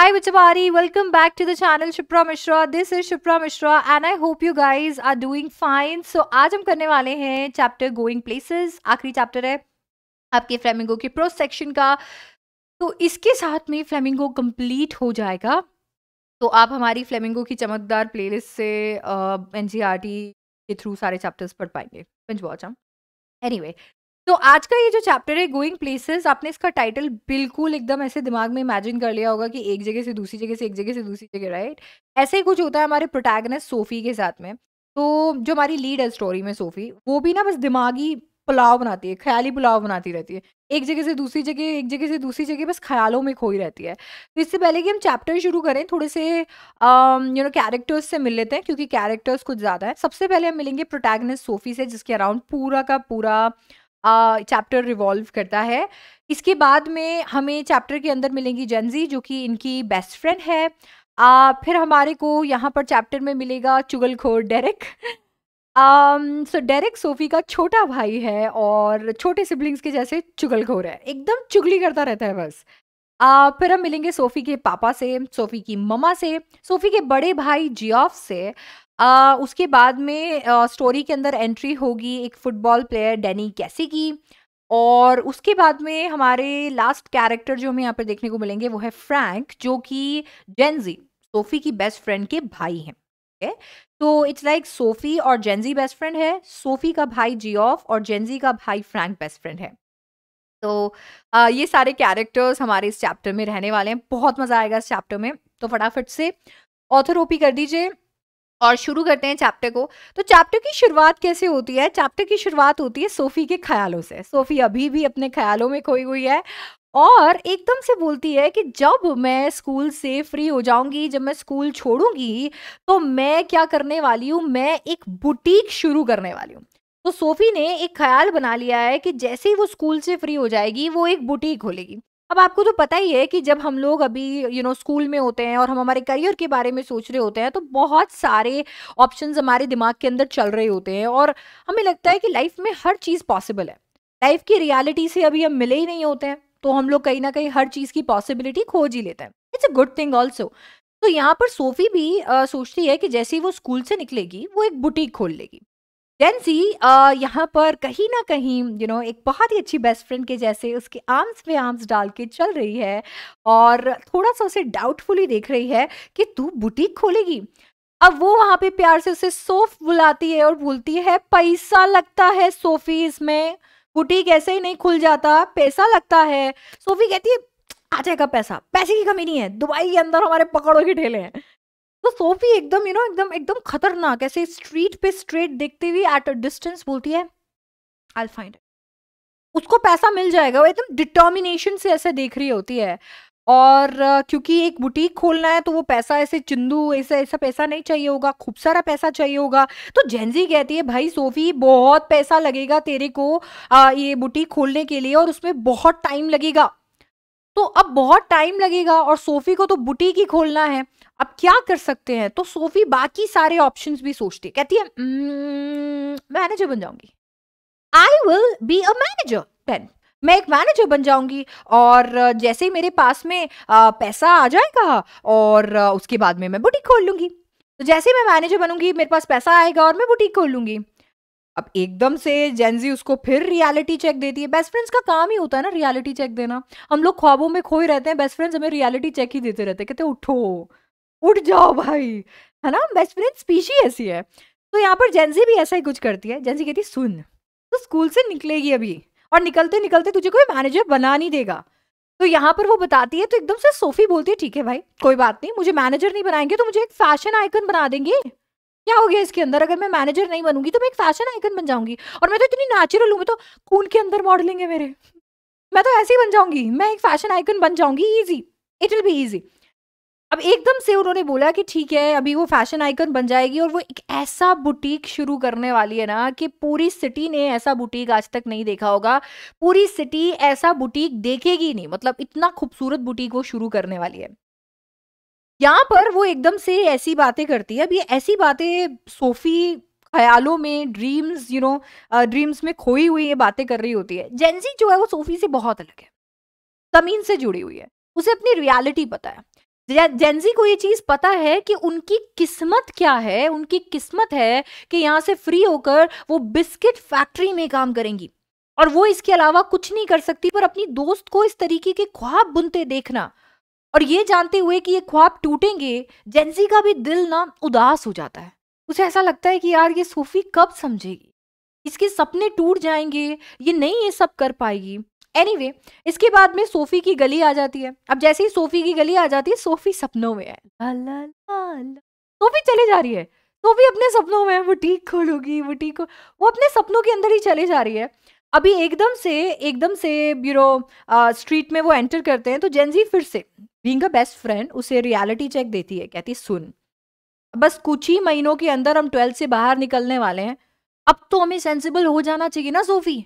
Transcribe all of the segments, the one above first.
Hi Vichabari, welcome back to the channel Shipra Mishra. This is Shipra Mishra and I hope you guys are doing fine. So आज हम करने वाले हैं chapter Going Places. आखिरी chapter है आपके flamingo के प्रो section का तो इसके साथ में फ्लेमिंगो complete हो जाएगा तो आप हमारी फ्लेमिंगो की चमकदार प्लेलिस्ट से एन uh, के थ्रू सारे चैप्टर्स पढ़ पाएंगे पंच वॉच हम एनीवे anyway, तो आज का ये जो चैप्टर है गोइंग प्लेसेस आपने इसका टाइटल बिल्कुल एकदम ऐसे दिमाग में इमेजिन कर लिया होगा कि एक जगह से दूसरी जगह से एक जगह से दूसरी जगह राइट ऐसे ही कुछ होता है हमारे प्रोटैगनिस्ट सोफी के साथ में तो जो हमारी लीड है स्टोरी में सोफी वो भी ना बस दिमागी पुलाव बनाती है ख्याली पुलाव बनाती रहती है एक जगह से दूसरी जगह एक जगह से दूसरी जगह बस ख्यालों में खोई रहती है तो इससे पहले कि हम चैप्टर शुरू करें थोड़े से यू नो कैरेक्टर्स से मिल लेते हैं क्योंकि कैरेक्टर्स कुछ ज़्यादा है सबसे पहले हम मिलेंगे प्रोटैगनिस्ट सोफी से जिसके अराउंड पूरा का पूरा चैप्टर रिवॉल्व करता है इसके बाद में हमें चैप्टर के अंदर मिलेंगी जेंजी जो कि इनकी बेस्ट फ्रेंड है आ, फिर हमारे को यहाँ पर चैप्टर में मिलेगा चुगलखोर डेरेक सो डेरेक सोफी का छोटा भाई है और छोटे सिबलिंग्स के जैसे चुगलखोर है एकदम चुगली करता रहता है बस आ, फिर हम मिलेंगे सोफ़ी के पापा से सोफ़ी की ममा से सोफ़ी के बड़े भाई जियाफ से आ, उसके बाद में आ, स्टोरी के अंदर एंट्री होगी एक फुटबॉल प्लेयर डैनी कैसी की और उसके बाद में हमारे लास्ट कैरेक्टर जो हमें यहाँ पर देखने को मिलेंगे वो है फ्रैंक जो कि जेंजी सोफी की बेस्ट फ्रेंड के भाई हैं तो है तो इट्स लाइक सोफी और जेंजी बेस्ट फ्रेंड है सोफी का भाई जियोफ और जेंजी का भाई फ्रैंक बेस्ट फ्रेंड है तो आ, ये सारे कैरेक्टर्स हमारे इस चैप्टर में रहने वाले हैं बहुत मज़ा आएगा इस चैप्टर में तो फटाफट से ऑथर ओपी कर दीजिए और शुरू करते हैं चैप्टर को तो चैप्टर की शुरुआत कैसे होती है चैप्टर की शुरुआत होती है सोफ़ी के ख्यालों से सोफ़ी अभी भी अपने ख्यालों में खोई हुई है और एकदम से बोलती है कि जब मैं स्कूल से फ्री हो जाऊंगी जब मैं स्कूल छोड़ूंगी तो मैं क्या करने वाली हूँ मैं एक बुटीक शुरू करने वाली हूँ तो सोफ़ी ने एक ख्याल बना लिया है कि जैसे ही वो स्कूल से फ्री हो जाएगी वो एक बुटीक खोलेगी अब आपको तो पता ही है कि जब हम लोग अभी you you know know, school में होते हैं और हम हमारे करियर के बारे में सोच रहे होते हैं तो बहुत सारे ऑप्शंस हमारे दिमाग के अंदर चल रहे होते हैं और हमें लगता है कि लाइफ में हर चीज़ पॉसिबल है लाइफ की रियलिटी से अभी हम मिले ही नहीं होते हैं तो हम लोग कहीं ना कहीं हर चीज़ की पॉसिबिलिटी खोज ही लेते हैं it's a good thing also तो यहाँ पर सोफी भी आ, सोचती है कि जैसे ही वो स्कूल से निकलेगी वो एक बुटीक खोल लेगी डेंसी uh, यहाँ पर कहीं ना कहीं यू you नो know, एक बहुत ही अच्छी बेस्ट फ्रेंड के जैसे उसके आर्म्स पे आर्म्स डाल के चल रही है और थोड़ा सा उसे डाउटफुली देख रही है कि तू बुटीक खोलेगी अब वो वहाँ पे प्यार से उसे सोफ बुलाती है और बोलती है पैसा लगता है सोफी इसमें बुटीक ऐसे ही नहीं खुल जाता पैसा लगता है सोफी कहती है आ जाएगा पैसा पैसे की कमी नहीं है दुबई के अंदर हमारे पकड़ों के ठेले हैं तो सोफी एकदम यू नो एकदम एकदम खतरनाक ऐसे स्ट्रीट पे स्ट्रेट देखते हुए एट अ डिस्टेंस बोलती है आई फाइंड उसको पैसा मिल जाएगा वो एकदम डिटर्मिनेशन से ऐसे देख रही होती है और क्योंकि एक बुटीक खोलना है तो वो पैसा ऐसे चिंदू ऐसे ऐसा पैसा नहीं चाहिए होगा खूब सारा पैसा चाहिए होगा तो जेंजी कहती है भाई सोफी बहुत पैसा लगेगा तेरे को आ, ये बुटीक खोलने के लिए और उसमें बहुत टाइम लगेगा तो अब बहुत टाइम लगेगा और सोफी को तो बुटीक ही खोलना है अब क्या कर सकते हैं तो सोफी बाकी सारे ऑप्शन भी सोचती है कहती है मैनेजर हम्म, बन जाऊंगी I will be a manager पेन मैं एक मैनेजर बन जाऊंगी और जैसे ही मेरे पास में पैसा आ जाएगा और उसके बाद में मैं बुटीक खोल लूंगी तो जैसे ही मैं मैनेजर बनूंगी मेरे पास पैसा आएगा और मैं बुटीक खोल लूंगी अब एकदम से जेंजी उसको फिर रियलिटी चेक देती है बेस्ट फ्रेंड्स का काम ही होता है ना रियलिटी चेक देना हम लोग ख्वाबों में खोए रहते हैं बेस्ट फ्रेंड्स हमें रियलिटी चेक ही देते रहते हैं कहते उठो उठ जाओ भाई है ना बेस्ट फ्रेंड स्पीशी ऐसी है तो यहाँ पर जेंजी भी ऐसा ही कुछ करती है जेंजी कहती सुन तो स्कूल से निकलेगी अभी और निकलते निकलते तुझे कोई मैनेजर बना नहीं देगा तो यहाँ पर वो बताती है तो एकदम से सोफी बोलती है ठीक है भाई कोई बात नहीं मुझे मैनेजर नहीं बनाएंगे तो मुझे एक फैशन आइकन बना देंगे क्या हो गया इसके अंदर अगर मैं मैनेजर नहीं बनूंगी तो मैं एक फैशन आइकन बन जाऊंगी और मैं तो इतनी नेचुरल हूँ मैं तो खून के अंदर मॉडलिंग है मेरे मैं तो ऐसे ही बन जाऊंगी मैं एक फैशन आइकन बन जाऊंगी easy it will be easy अब एकदम से उन्होंने बोला कि ठीक है अभी वो फैशन आइकन बन जाएगी और वो एक ऐसा बुटीक शुरू करने वाली है ना कि पूरी सिटी ने ऐसा बुटीक आज तक नहीं देखा होगा पूरी सिटी ऐसा बुटीक देखेगी नहीं मतलब इतना खूबसूरत बुटीक वो शुरू करने वाली है यहाँ पर वो एकदम से ऐसी बातें करती है अब ये ऐसी बातें सोफी ख्यालों में ड्रीम्स यू नो ड्रीम्स में खोई हुई ये बातें कर रही होती है जेंजी जो है वो सोफी से बहुत अलग है जमीन से जुड़ी हुई है उसे अपनी रियलिटी पता है जेंजी को ये चीज पता है कि उनकी किस्मत क्या है उनकी किस्मत है कि यहाँ से फ्री होकर वो बिस्किट फैक्ट्री में काम करेंगी और वो इसके अलावा कुछ नहीं कर सकती पर अपनी दोस्त को इस तरीके के ख्वाब बुनते देखना और ये जानते हुए कि ये ख्वाब टूटेंगे जेंजी का भी दिल ना उदास हो जाता है उसे ऐसा लगता है कि यार ये सूफी कब समझेगी इसके सपने टूट जाएंगे ये नहीं ये सब कर पाएगी एनीवे anyway, इसके बाद में सोफी की गली आ जाती है अब जैसे ही सोफी की गली आ जाती है सोफी सपनों में है ला ला सोफी चले जा रही है सोफी अपने सपनों में वो ठीक खोलोगी वो ठीक वो अपने सपनों के अंदर ही चले जा रही है अभी एकदम से एकदम से ब्यूरो स्ट्रीट में वो एंटर करते हैं तो जेंजी फिर से बींग अ बेस्ट फ्रेंड उसे रियलिटी चेक देती है कहती सुन बस कुछ ही महीनों के अंदर हम ट्वेल्थ से बाहर निकलने वाले हैं अब तो हमें सेंसिबल हो जाना चाहिए ना सोफी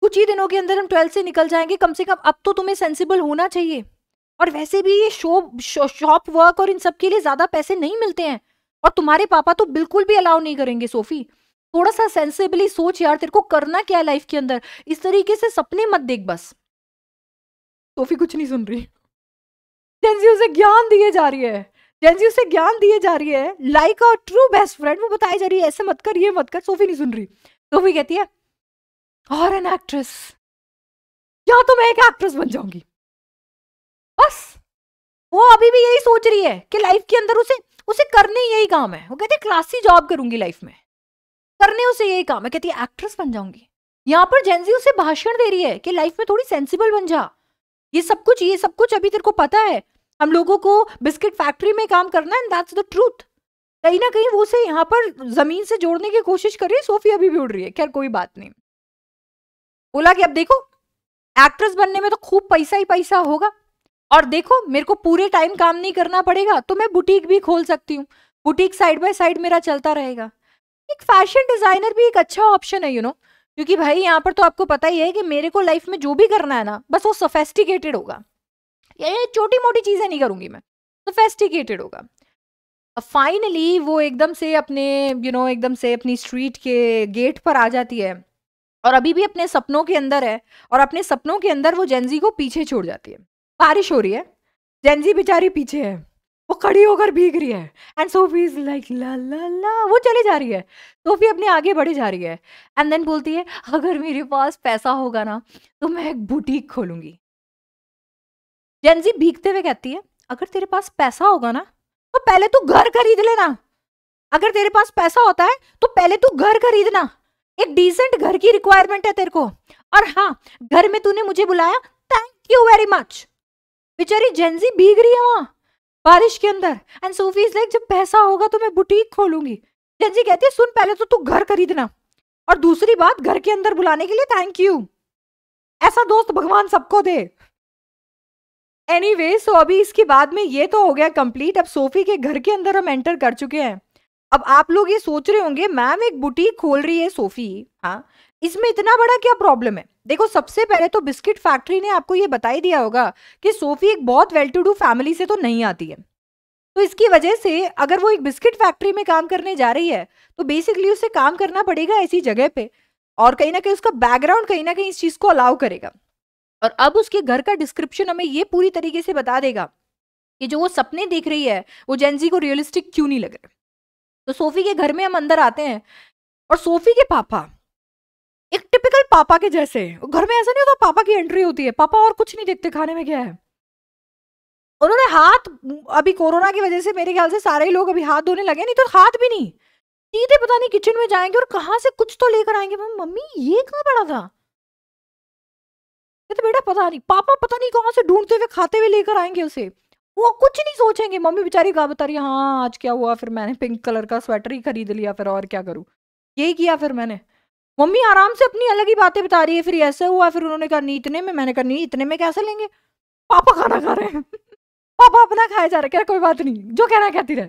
कुछ ही दिनों के अंदर हम ट्वेल्थ से निकल जाएंगे कम से कम अब तो तुम्हें सेंसिबल होना चाहिए और वैसे भी ये शो शॉप वर्क और इन सब के लिए ज़्यादा पैसे नहीं मिलते हैं और तुम्हारे पापा तो बिल्कुल भी अलाउ नहीं करेंगे सोफी थोड़ा सा सेंसिबली सोच यार तेरे को करना क्या है लाइफ के अंदर इस तरीके से सपने मत देख बस सोफी कुछ नहीं सुन रही जेंजी उसे ज्ञान दिए जा रही है जेंजी उसे ज्ञान दिए जा रही है like a true best friend वो बताई जा रही है ऐसे मत कर ये मत कर सोफी नहीं सुन रही सोफी कहती है और एन एक्ट्रेस या तो मैं एक एक्ट्रेस बन जाऊंगी बस वो अभी भी यही सोच रही है कि लाइफ के अंदर उसे उसे करने यही काम है वो कहती है क्लासी जॉब करूंगी लाइफ में करने उसे यही काम है कहती है एक्ट्रेस बन जाऊंगी यहाँ पर जेंजी उसे भाषण दे रही है कि लाइफ में थोड़ी सेंसिबल बन जा ये सब कुछ ये सब कुछ अभी तेरे को पता है हम लोगों को बिस्किट फैक्ट्री में काम करना है एंड दैट्स द ट्रूथ कहीं ना कहीं वो से यहाँ पर जमीन से जोड़ने की कोशिश कर रही है सोफी अभी भी उड़ रही है खैर कोई बात नहीं बोला कि अब देखो एक्ट्रेस बनने में तो खूब पैसा ही पैसा होगा और देखो मेरे को पूरे टाइम काम नहीं करना पड़ेगा तो मैं बुटीक भी खोल सकती हूँ बुटीक साइड बाय साइड मेरा चलता रहेगा एक फैशन डिजाइनर भी एक अच्छा ऑप्शन है यू नो क्योंकि भाई यहाँ पर तो आपको पता ही है कि मेरे को लाइफ में जो भी करना है ना बस वो सोफेस्टिकेटेड होगा ये छोटी मोटी चीज़ें नहीं करूँगी मैं सोफेस्टिकेटेड होगा फाइनली वो एकदम से अपने यू you नो know, एकदम से अपनी स्ट्रीट के गेट पर आ जाती है और अभी भी अपने सपनों के अंदर है और अपने सपनों के अंदर वो जेंजी को पीछे छोड़ जाती है बारिश हो रही है जेंजी बेचारी पीछे है वो खड़ी होकर भीग रही है and Sophie is like la la la वो चली जा रही है सोफी अपने आगे बढ़े जा रही है एंड देन बोलती है अगर मेरे पास पैसा होगा ना तो मैं एक बुटीक खोलूंगी जेनजी भीगते हुए कहती है अगर तेरे पास पैसा होगा ना तो पहले तू घर खरीद लेना अगर तेरे पास पैसा होता है तो पहले तू घर खरीदना एक डिसेंट घर की रिक्वायरमेंट है तेरे को और हाँ घर में तूने मुझे बुलाया थैंक यू वेरी मच बेचारी जेनजी भीग रही है वहां बारिश के अंदर एंड सोफी लाइक जब पैसा होगा तो मैं बुटीक खोलूंगी जेनजी कहती है सुन पहले तो तू घर खरीदना और दूसरी बात घर के अंदर बुलाने के लिए थैंक यू ऐसा दोस्त भगवान सबको दे एनी anyway, सो so अभी इसके बाद में ये तो हो गया कंप्लीट अब सोफी के घर के अंदर हम एंटर कर चुके हैं अब आप लोग ये सोच रहे होंगे मैम एक बुटीक खोल रही है सोफी हाँ इसमें इतना बड़ा क्या प्रॉब्लम है देखो सबसे पहले तो बिस्किट फैक्ट्री ने आपको ये बताई दिया होगा कि सोफी एक बहुत वेल टू डू फैमिली से तो नहीं आती है तो इसकी वजह से अगर वो एक बिस्किट फैक्ट्री में काम करने जा रही है तो बेसिकली उसे काम करना पड़ेगा ऐसी जगह पे और कहीं ना कहीं उसका बैकग्राउंड कहीं ना कहीं इस चीज़ को अलाउ करेगा और अब उसके घर का डिस्क्रिप्शन हमें ये पूरी तरीके से बता देगा कि जो वो सपने देख रही है वो जेंजी को रियलिस्टिक क्यों नहीं लग रहे तो सोफी के घर में हम अंदर आते हैं और सोफी के पापा एक टिपिकल पापा के जैसे घर में ऐसा नहीं होता पापा की एंट्री होती है पापा और कुछ नहीं देखते खाने में क्या है उन्होंने हाथ अभी कोरोना की वजह से मेरे ख्याल से सारे लोग अभी हाथ धोने लगे नहीं तो हाथ भी नहीं सीधे पता नहीं किचन में जाएंगे और कहाँ से कुछ तो लेकर आएंगे मम्मी ये कहाँ पड़ा था तो बेटा पता नहीं पापा पता नहीं कहाँ से ढूंढते हुए खाते हुए लेकर आएंगे उसे वो कुछ नहीं सोचेंगे मम्मी बेचारी कहा बता रही हाँ आज क्या हुआ फिर मैंने पिंक कलर का स्वेटर ही खरीद लिया फिर और क्या करूँ यही किया फिर मैंने मम्मी आराम से अपनी अलग ही बातें बता रही है फिर ऐसा हुआ फिर उन्होंने कहा नहीं इतने में मैंने कहा नहीं इतने में कैसे लेंगे पापा खाना खा रहे हैं पापा अपना खाया जा रहा है क्या कोई बात नहीं जो कहना कहती रहे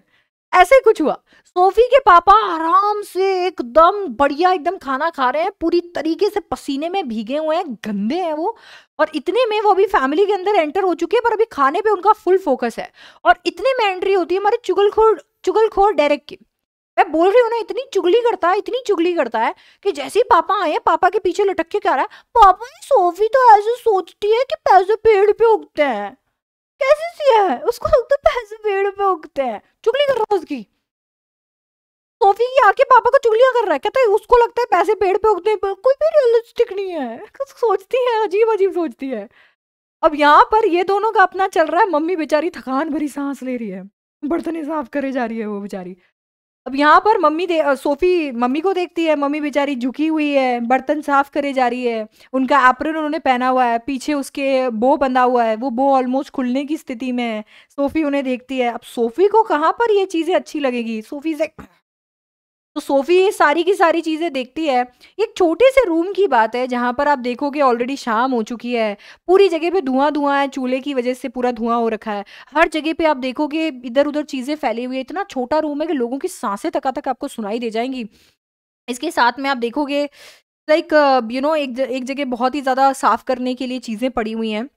ऐसे ही कुछ हुआ सोफी के पापा आराम से एकदम बढ़िया एकदम खाना खा रहे हैं पूरी तरीके से पसीने में भीगे हुए हैं गंदे हैं वो और इतने में वो अभी फैमिली के अंदर एंटर हो चुके हैं पर अभी खाने पे उनका फुल फोकस है और इतने में एंट्री होती है हमारे चुगलखोर चुगलखोर डायरेक्ट की मैं बोल रही हूँ ना इतनी चुगली करता है इतनी चुगली करता है कि जैसे ही पापा आए पापा के पीछे लटक के क्या रहा है पापा सोफी तो ऐसे सोचती है कि पैसे पेड़ पे उगते हैं कैसे सिया है उसको लगता तो पैसे पेड़ पे उगते हैं चुगली कर रहा है उसकी सोफी की आके पापा को चुगलियां कर रहा है कहता है उसको लगता है पैसे पेड़ पे उगते हैं कोई भी रियलिस्टिक नहीं है सोचती है अजीब अजीब सोचती है अब यहाँ पर ये दोनों का अपना चल रहा है मम्मी बेचारी थकान भरी सांस ले रही है बर्तन साफ करे जा रही है वो बेचारी अब यहाँ पर मम्मी दे सोफी मम्मी को देखती है मम्मी बेचारी झुकी हुई है बर्तन साफ करे जा रही है उनका एप्रन उन्होंने पहना हुआ है पीछे उसके बो बंधा हुआ है वो बो ऑलमोस्ट खुलने की स्थिति में है सोफी उन्हें देखती है अब सोफी को कहाँ पर ये चीज़ें अच्छी लगेगी सोफी से तो सोफ़ी ये सारी की सारी चीज़ें देखती है एक छोटे से रूम की बात है जहाँ पर आप देखोगे ऑलरेडी शाम हो चुकी है पूरी जगह पे धुआं धुआं है चूल्हे की वजह से पूरा धुआं हो रखा है हर जगह पे आप देखोगे इधर उधर चीज़ें फैली हुई है इतना छोटा रूम है कि लोगों की सांसें तका तक आपको सुनाई दे जाएंगी इसके साथ में आप देखोगे लाइक यू नो एक एक जगह बहुत ही ज़्यादा साफ करने के लिए चीज़ें पड़ी हुई हैं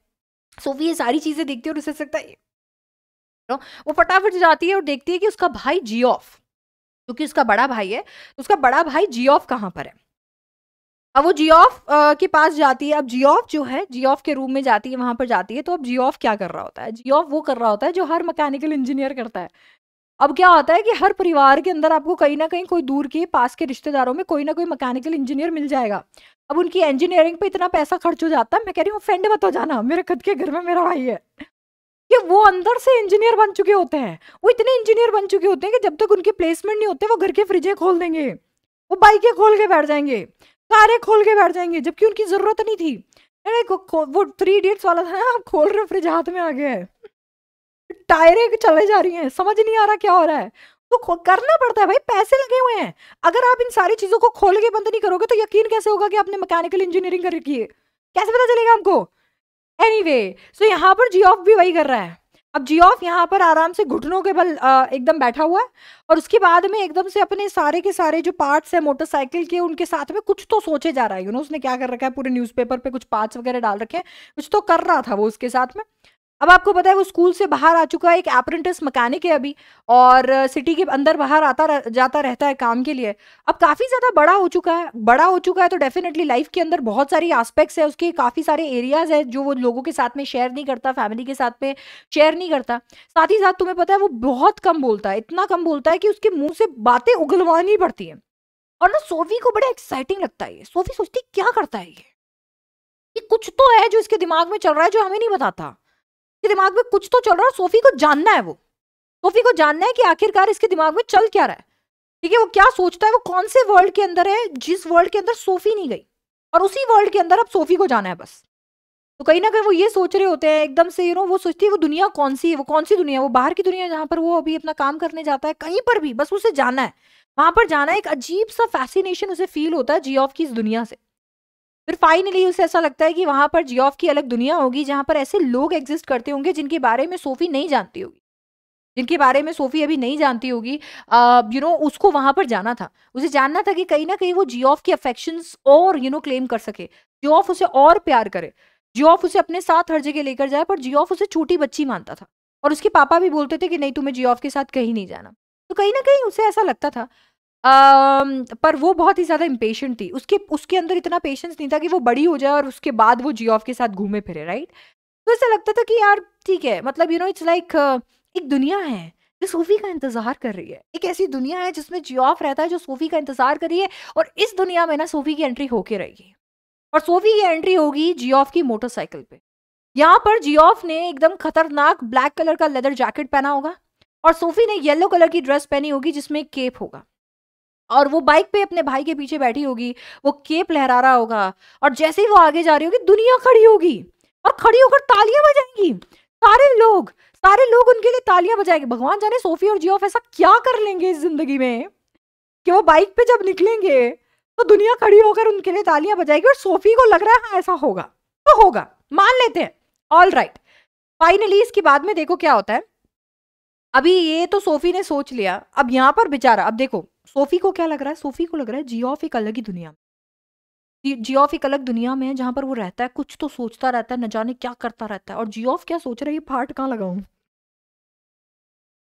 सोफी ये सारी चीज़ें देखती है और उसे सकता है वो फटाफट जाती है और देखती है कि उसका भाई जी ऑफ क्योंकि उसका बड़ा भाई है तो उसका बड़ा भाई जी ऑफ कहाँ पर है अब वो जी ऑफ के पास जाती है अब जी ऑफ जो है जी ऑफ के रूम में जाती है वहां पर जाती है तो अब जी ऑफ क्या कर रहा होता है जी ऑफ वो कर रहा होता है जो हर मैकेनिकल इंजीनियर करता है अब क्या होता है कि हर परिवार के अंदर आपको कहीं ना कहीं कोई दूर के पास के रिश्तेदारों में कोई ना कोई मैकेनिकल इंजीनियर मिल जाएगा अब उनकी इंजीनियरिंग पे इतना पैसा खर्च हो जाता है मैं कह रही हूँ फ्रेंड मत हो जाना मेरे खुद के घर में मेरा भाई है वो अंदर से इंजीनियर बन चुके होते हैं वो इतने इंजीनियर बन चुके होते हैं कि जब तक उनके प्लेसमेंट नहीं होते वो घर के फ्रिजें खोल देंगे वो बाइकें खोल के बैठ जाएंगे कारें खोल के बैठ जाएंगे जबकि उनकी ज़रूरत नहीं थी वो थ्री इडियट्स वाला था ना खोल रहे फ्रिज हाथ में आ गया है टायरें चले जा रही हैं समझ नहीं आ रहा क्या हो रहा है तो करना पड़ता है भाई पैसे लगे हुए हैं अगर आप इन सारी चीज़ों को खोल के बंद नहीं करोगे तो यकीन कैसे होगा कि आपने मैकेनिकल इंजीनियरिंग कर रखी है कैसे पता चलेगा आपको एनी वे सो यहाँ पर जी ऑफ भी वही कर रहा है अब जी ऑफ यहाँ पर आराम से घुटनों के बल एकदम बैठा हुआ है और उसके बाद में एकदम से अपने सारे के सारे जो पार्ट्स है मोटरसाइकिल के उनके साथ में कुछ तो सोचे जा रहा है यू नो उसने क्या कर रखा है पूरे न्यूज़पेपर पे कुछ पार्ट्स वगैरह डाल रखे हैं कुछ तो कर रहा था वो उसके साथ में अब आपको पता है वो स्कूल से बाहर आ चुका है एक अप्रेंटिस मैकेनिक है अभी और सिटी के अंदर बाहर आता रह, जाता रहता है काम के लिए अब काफ़ी ज़्यादा बड़ा हो चुका है बड़ा हो चुका है तो डेफिनेटली लाइफ के अंदर बहुत सारी एस्पेक्ट्स है उसके काफ़ी सारे एरियाज़ है जो वो लोगों के साथ में शेयर नहीं करता फैमिली के साथ में शेयर नहीं करता साथ ही साथ तुम्हें पता है वो बहुत कम बोलता है इतना कम बोलता है कि उसके मुँह से बातें उगलवानी पड़ती हैं और ना सोफी को बड़ा एक्साइटिंग लगता है ये सोफी सोचती क्या करता है ये कुछ तो है जो इसके दिमाग में चल रहा है जो हमें नहीं बताता इसके दिमाग में कुछ तो चल रहा है सोफी को जानना है वो सोफी को जानना है कि आखिरकार इसके दिमाग में चल क्या रहा है ठीक है वो क्या सोचता है वो कौन से वर्ल्ड के अंदर है जिस वर्ल्ड के अंदर सोफी नहीं गई और उसी वर्ल्ड के अंदर अब सोफी को जाना है बस तो कहीं ना कहीं वो ये सोच रहे होते हैं एकदम से यू नो वो सोचती है वो दुनिया कौन सी है वो कौन सी दुनिया है वो बाहर की दुनिया जहाँ पर वो अभी अपना काम करने जाता है कहीं पर भी बस उसे जाना है वहां पर जाना है एक अजीब सा फैसिनेशन उसे फील होता है जी ऑफ की इस दुनिया से फिर फाइनली उसे ऐसा लगता है कि वहां पर जियोफ की अलग दुनिया होगी जहां पर ऐसे लोग एग्जिस्ट करते होंगे जिनके बारे में सोफी नहीं जानती होगी जिनके बारे में सोफी अभी नहीं जानती होगी यू नो उसको वहां पर जाना था उसे जानना था कि कहीं ना कहीं वो जियोफ की अफेक्शन और यू नो क्लेम कर सके जियोफ उसे और प्यार करे जियोफ उसे अपने साथ हर जगह लेकर जाए पर जियोफ उसे छोटी बच्ची मानता था और उसके पापा भी बोलते थे कि नहीं तुम्हें जियोफ के साथ कहीं नहीं जाना तो कहीं ना कहीं उसे ऐसा लगता था पर वो बहुत ही ज़्यादा इम्पेशेंट थी उसके उसके अंदर इतना पेशेंस नहीं था कि वो बड़ी हो जाए और उसके बाद वो जी ऑफ के साथ घूमे फिरे राइट तो ऐसा लगता था कि यार ठीक है मतलब यू नो इट्स लाइक एक दुनिया है जो सोफी का इंतजार कर रही है एक ऐसी दुनिया है जिसमें जियोफ रहता है जो सोफी का इंतजार कर रही है और इस दुनिया में ना सोफी की एंट्री होके रहेगी और सोफी की एंट्री होगी जियोफ की मोटरसाइकिल पे यहाँ पर जियोफ ने एकदम खतरनाक ब्लैक कलर का लेदर जैकेट पहना होगा और सोफी ने येलो कलर की ड्रेस पहनी होगी जिसमें केप होगा और वो बाइक पे अपने भाई के पीछे बैठी होगी वो केप लहरा रहा होगा और जैसे ही वो आगे जा रही होगी दुनिया खड़ी होगी और खड़ी होकर तालियां बजाएंगी सारे लोग सारे लोग उनके लिए तालियां बजाएंगे भगवान जाने सोफी और जियोफ ऐसा क्या कर लेंगे इस जिंदगी में कि वो बाइक पे जब निकलेंगे तो दुनिया खड़ी होकर उनके लिए तालियां बजाएगी और सोफी को लग रहा है हाँ, ऐसा होगा तो होगा मान लेते हैं ऑल राइट फाइनली इसके बाद में देखो क्या होता है अभी ये तो सोफी ने सोच लिया अब यहाँ पर बेचारा अब देखो सोफी को क्या लग रहा है सोफी को लग रहा है जी ऑफ एक अलग ही दुनिया में जी ऑफ एक अलग दुनिया में है जहां पर वो रहता है कुछ तो सोचता रहता है न जाने क्या करता रहता है और जी ऑफ क्या सोच रहा है ये फाट कहाँ लगाऊ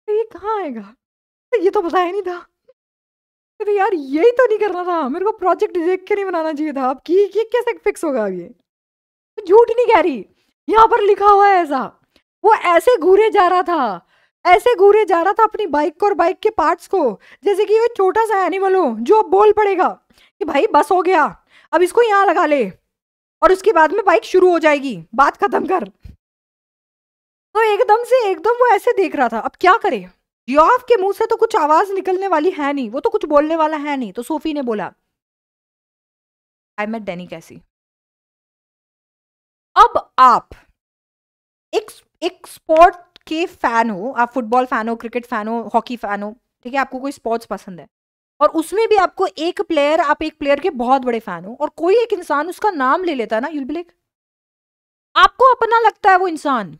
ये कहाँ आएगा ये तो बताया नहीं था अरे यार यही तो नहीं करना था मेरे को प्रोजेक्ट देख के नहीं बनाना चाहिए था अब की ये कैसे फिक्स होगा ये झूठ नहीं कह रही यहाँ पर लिखा हुआ है ऐसा वो ऐसे घूरे जा रहा था ऐसे घूरे जा रहा था अपनी बाइक को और बाइक के पार्ट्स को जैसे कि वो छोटा सा एनिमल हो जो अब बोल पड़ेगा कि भाई बस हो गया अब इसको यहाँ लगा ले और उसके बाद में बाइक शुरू हो जाएगी बात खत्म कर तो एकदम से एकदम वो ऐसे देख रहा था अब क्या करे जियाफ के मुंह से तो कुछ आवाज निकलने वाली है नहीं वो तो कुछ बोलने वाला है नहीं तो सोफी ने बोला आई मेट डेनी कैसी अब आप एक एक स्पॉट के फैन हो आप फुटबॉल फैन हो क्रिकेट फैन हो हॉकी फैन हो ठीक है आपको कोई स्पोर्ट्स पसंद है और उसमें भी आपको एक प्लेयर आप एक प्लेयर के बहुत बड़े फैन हो और कोई एक इंसान उसका नाम ले लेता है ना यूल बिलेक आपको अपना लगता है वो इंसान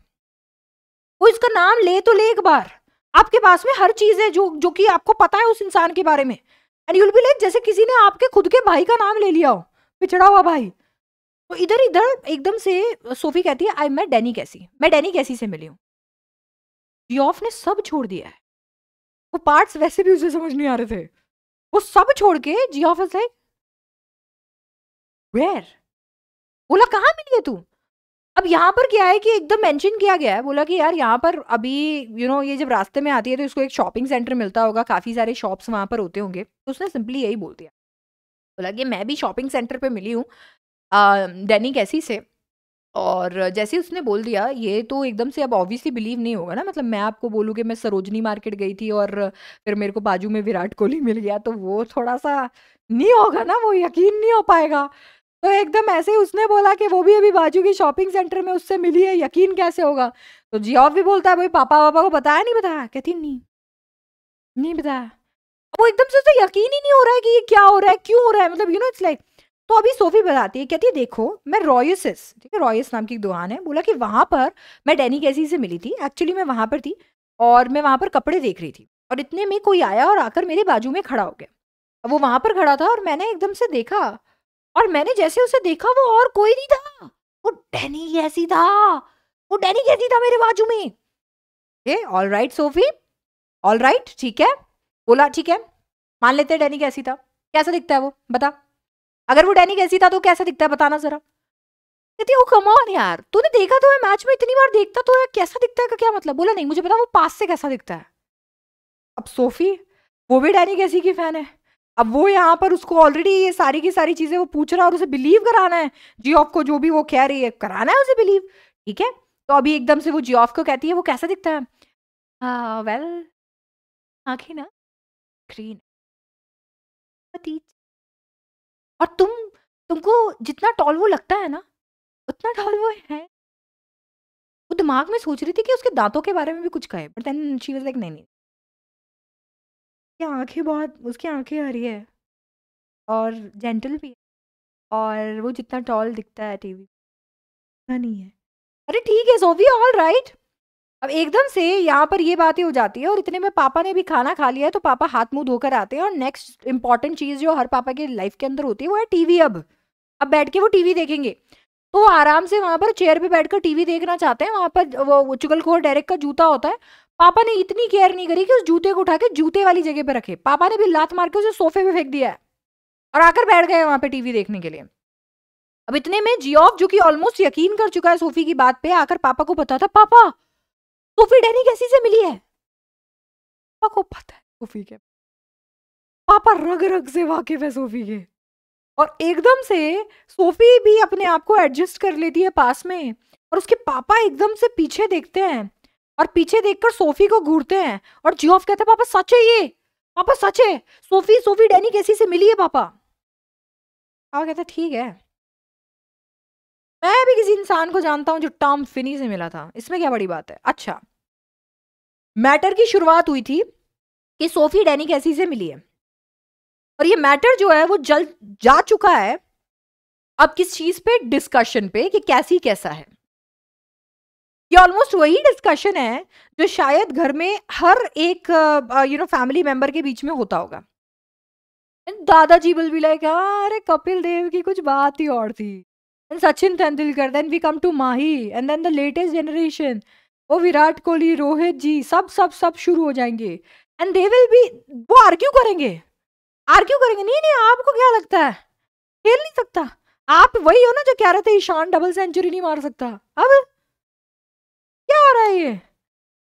वो इसका नाम ले तो ले एक बार आपके पास में हर चीज है जो जो कि आपको पता है उस इंसान के बारे में एंड यूल बिलेक जैसे किसी ने आपके खुद के भाई का नाम ले लिया हो पिछड़ा हुआ भाई तो इधर इधर एकदम से सोफी कहती है आई मैं डैनी कैसी मैं डैनी कैसी से मिली हूँ जियोफ ने सब छोड़ दिया है वो पार्ट्स वैसे भी उसे समझ नहीं आ रहे थे वो सब छोड़ के जियोफ इज लाइक वेयर बोला कहा मिली है तू अब यहाँ पर क्या है कि एकदम मेंशन किया गया है बोला कि यार यहाँ पर अभी यू you नो know, ये जब रास्ते में आती है तो इसको एक शॉपिंग सेंटर मिलता होगा काफ़ी सारे शॉप्स वहां पर होते होंगे तो उसने सिंपली यही बोल दिया बोला कि मैं भी शॉपिंग सेंटर पे मिली हूँ डेनी कैसी से और जैसे उसने बोल दिया ये तो एकदम से अब ऑब्वियसली बिलीव नहीं होगा ना मतलब मैं आपको बोलूँ कि मैं सरोजनी मार्केट गई थी और फिर मेरे को बाजू में विराट कोहली मिल गया तो वो थोड़ा सा नहीं होगा ना वो यकीन नहीं हो पाएगा तो एकदम ऐसे ही उसने बोला कि वो भी अभी बाजू की शॉपिंग सेंटर में उससे मिली है यकीन कैसे होगा तो जी ऑफ भी बोलता है भाई पापा वापा को बताया नहीं बताया कहती नहीं नहीं बताया वो एकदम से तो यकीन ही नहीं हो रहा है कि ये क्या हो रहा है क्यों हो रहा है मतलब यू नो इट्स लाइक तो अभी सोफी बताती है कहती है देखो मैं रॉयसिस ठीक है रॉयस नाम की एक दुकान है बोला कि वहां पर मैं डैनी कैसी से मिली थी एक्चुअली मैं वहां पर थी और मैं वहां पर कपड़े देख रही थी और इतने में कोई आया और आकर मेरे बाजू में खड़ा हो गया अब वो वहां पर खड़ा था और मैंने एकदम से देखा और मैंने जैसे उसे देखा वो और कोई नहीं था वो डैनी कैसी था वो डैनी कैसी था मेरे बाजू में all right Sophie all right ठीक है बोला ठीक है मान लेते हैं डैनी कैसी था कैसा दिखता है वो बता अगर वो डैनी कैसी था तो कैसा दिखता है बताना जरा कहती वो कमॉन यार तूने देखा तो है मैच में इतनी बार देखता तो है कैसा दिखता है का क्या मतलब बोला नहीं मुझे पता वो पास से कैसा दिखता है अब सोफी वो भी डैनी कैसी की फैन है अब वो यहाँ पर उसको ऑलरेडी ये सारी की सारी चीज़ें वो पूछ रहा है और उसे बिलीव कराना है जी ऑफ को जो भी वो कह रही है कराना है उसे बिलीव ठीक है तो अभी एकदम से वो जी ऑफ को कहती है वो कैसा दिखता है वेल हाँ, आँखें ना ग्रीन और तुम तुमको जितना टॉल वो लगता है ना उतना टॉल हाँ। वो है वो दिमाग में सोच रही थी कि उसके दांतों के बारे में भी कुछ कहे but then she was like नहीं नहीं उसकी आंखें बहुत उसकी आंखें हरी है और जेंटल भी है और वो जितना टॉल दिखता है टीवी नहीं है अरे ठीक है सो वी ऑल राइट अब एकदम से यहाँ पर ये बातें हो जाती है और इतने में पापा ने भी खाना खा लिया है तो पापा हाथ मुंह धोकर आते हैं और नेक्स्ट इंपॉर्टेंट चीज़ जो हर पापा के लाइफ के अंदर होती है वो है टीवी अब अब बैठ के वो टीवी देखेंगे तो आराम से वहाँ पर चेयर पे बैठकर टीवी देखना चाहते हैं वहाँ पर वो चुगलखोर डायरेक्ट का जूता होता है पापा ने इतनी केयर नहीं करी कि उस जूते को उठा के जूते वाली जगह पे रखे पापा ने भी लात मार के उसे सोफे पे फेंक दिया है और आकर बैठ गए वहाँ पे टीवी देखने के लिए अब इतने में जियोफ जो कि ऑलमोस्ट यकीन कर चुका है सोफी की बात पे आकर पापा को पता था पापा सोफी डैनी कैसी से मिली है पापा को पता है सोफी के पापा रग रग से वाकिफ है सोफी के और एकदम से सोफी भी अपने आप को एडजस्ट कर लेती है पास में और उसके पापा एकदम से पीछे देखते हैं और पीछे देखकर सोफी को घूरते हैं और जियोफ कहते हैं पापा सच है ये पापा सच है सोफी सोफी डैनी कैसी से मिली है पापा पापा कहते ठीक है मैं भी किसी इंसान को जानता हूँ जो टॉम फिनी से मिला था इसमें क्या बड़ी बात है अच्छा मैटर की शुरुआत हुई थी कि सोफी डैनी कैसी से मिली है और ये मैटर जो है वो जल जा चुका है अब किस चीज पे डिस्कशन पे कि कैसी कैसा है ये ऑलमोस्ट वही डिस्कशन है जो शायद घर में हर एक यू नो फैमिली मेंबर के बीच में होता होगा दादाजी बिल भी लाइक अरे कपिल देव की कुछ बात ही और थी then Sachin Tendulkar, then we come to Mahi, and then the latest generation, वो विराट कोहली रोहित जी सब सब सब शुरू हो जाएंगे एंड दे विल बी वो आर्ग्यू करेंगे आर्ग्यू करेंगे नहीं नहीं आपको क्या लगता है खेल नहीं सकता आप वही हो ना जो कह रहे थे ईशान डबल सेंचुरी नहीं मार सकता अब क्या हो रहा है ये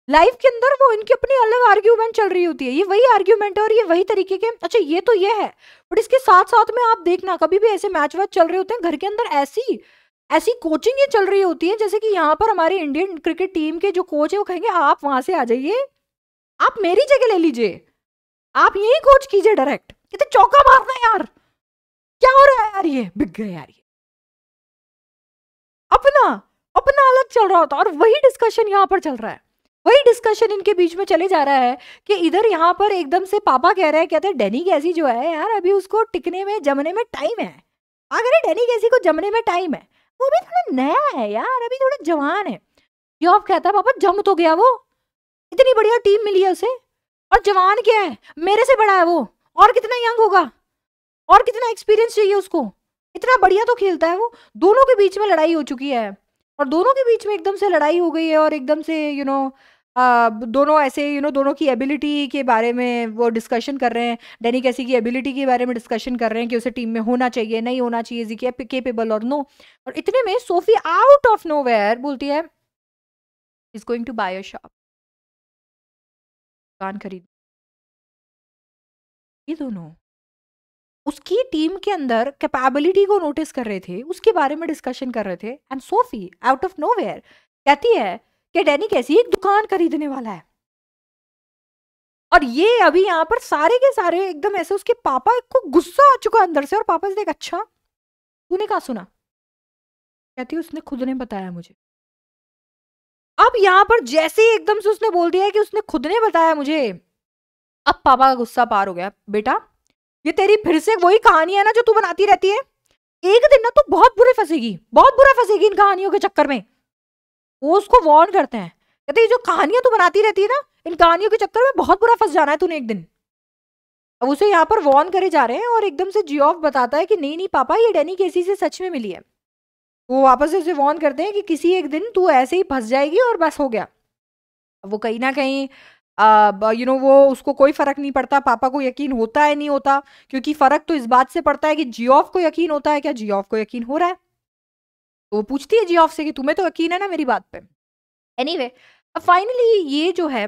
लाइफ के अंदर वो इनकी अपनी अलग आर्ग्यूमेंट चल रही होती है ये वही आर्ग्यूमेंट है और ये वही तरीके के अच्छा ये तो ये है बट इसके साथ साथ में आप देखना कभी भी ऐसे मैच वैच चल रहे होते हैं घर के अंदर ऐसी ऐसी कोचिंग ये चल रही होती है जैसे कि यहाँ पर हमारे इंडियन क्रिकेट टीम के जो कोच है वो कहेंगे आप वहां से आ जाइए आप मेरी जगह ले लीजिए आप यही कोच कीजिए डायरेक्ट कितने तो चौका मारना यार क्या हो रहा है यार ये बिक गए यार ये अपना अपना अलग चल रहा होता और वही डिस्कशन यहाँ पर चल रहा है वही डिस्कशन इनके बीच में चले जा रहा है कि इधर यहाँ पर एकदम से पापा कह रहे हैं कहते हैं डेनी कैसी जो है यार अभी उसको टिकने में जमने में टाइम है अगर डेनी कैसी को जमने में टाइम है वो भी थोड़ा नया है यार अभी थोड़ा जवान है जॉब कहता है पापा जम तो गया वो इतनी बढ़िया टीम मिली है उसे और जवान क्या है मेरे से बड़ा है वो और कितना यंग होगा और कितना एक्सपीरियंस चाहिए उसको इतना बढ़िया तो खेलता है वो दोनों के बीच में लड़ाई हो चुकी है और दोनों के बीच में एकदम से लड़ाई हो गई है और एकदम से यू you नो know, दोनों ऐसे यू नो दोनों की एबिलिटी के बारे में वो डिस्कशन कर रहे हैं डैनी कैसी की एबिलिटी के बारे में डिस्कशन कर रहे हैं कि उसे टीम में होना चाहिए नहीं होना चाहिए जी के केपेबल और नो और इतने में सोफी आउट ऑफ नो बोलती है is going to buy a shop दुकान खरीद ये दोनों उसकी टीम के अंदर कैपेबिलिटी को नोटिस कर रहे थे उसके बारे में डिस्कशन कर रहे थे and Sophie out of no कहती है कि डैनी कैसी एक दुकान खरीदने वाला है और ये अभी यहाँ पर सारे के सारे एकदम ऐसे उसके पापा को गुस्सा आ चुका अंदर से और पापा से देख अच्छा तूने कहा सुना कहती उसने खुद ने बताया मुझे अब यहाँ पर जैसे ही एकदम से उसने बोल दिया कि उसने खुद ने बताया मुझे अब पापा का गुस्सा पार हो गया बेटा ये तेरी फिर से वही कहानी है ना जो तू बनाती रहती है एक दिन ना तू बहुत बुरे फंसेगी बहुत बुरा फंसेगी इन कहानियों के चक्कर में वो उसको वार्न करते हैं कहते ये जो कहानियां तू बनाती रहती है ना इन कहानियों के चक्कर में बहुत बुरा फंस जाना है तूने एक दिन अब उसे यहाँ पर वॉर्न करे जा रहे हैं और एकदम से जियो बताता है कि नहीं नहीं पापा ये डैनी केसी से सच में मिली है वो वापस से उसे वॉर्न करते हैं कि किसी एक दिन तू ऐसे ही फंस जाएगी और बस हो गया अब वो कहीं ना कहीं यू नो वो उसको कोई फ़र्क नहीं पड़ता पापा को यकीन होता है नहीं होता क्योंकि फ़र्क तो इस बात से पड़ता है कि जियोफ को यकीन होता है क्या जियोफ को यकीन हो रहा है वो पूछती है जी ऑफ से कि तुम्हें तो यकीन है ना मेरी बात पे एनी anyway, अब फाइनली ये जो है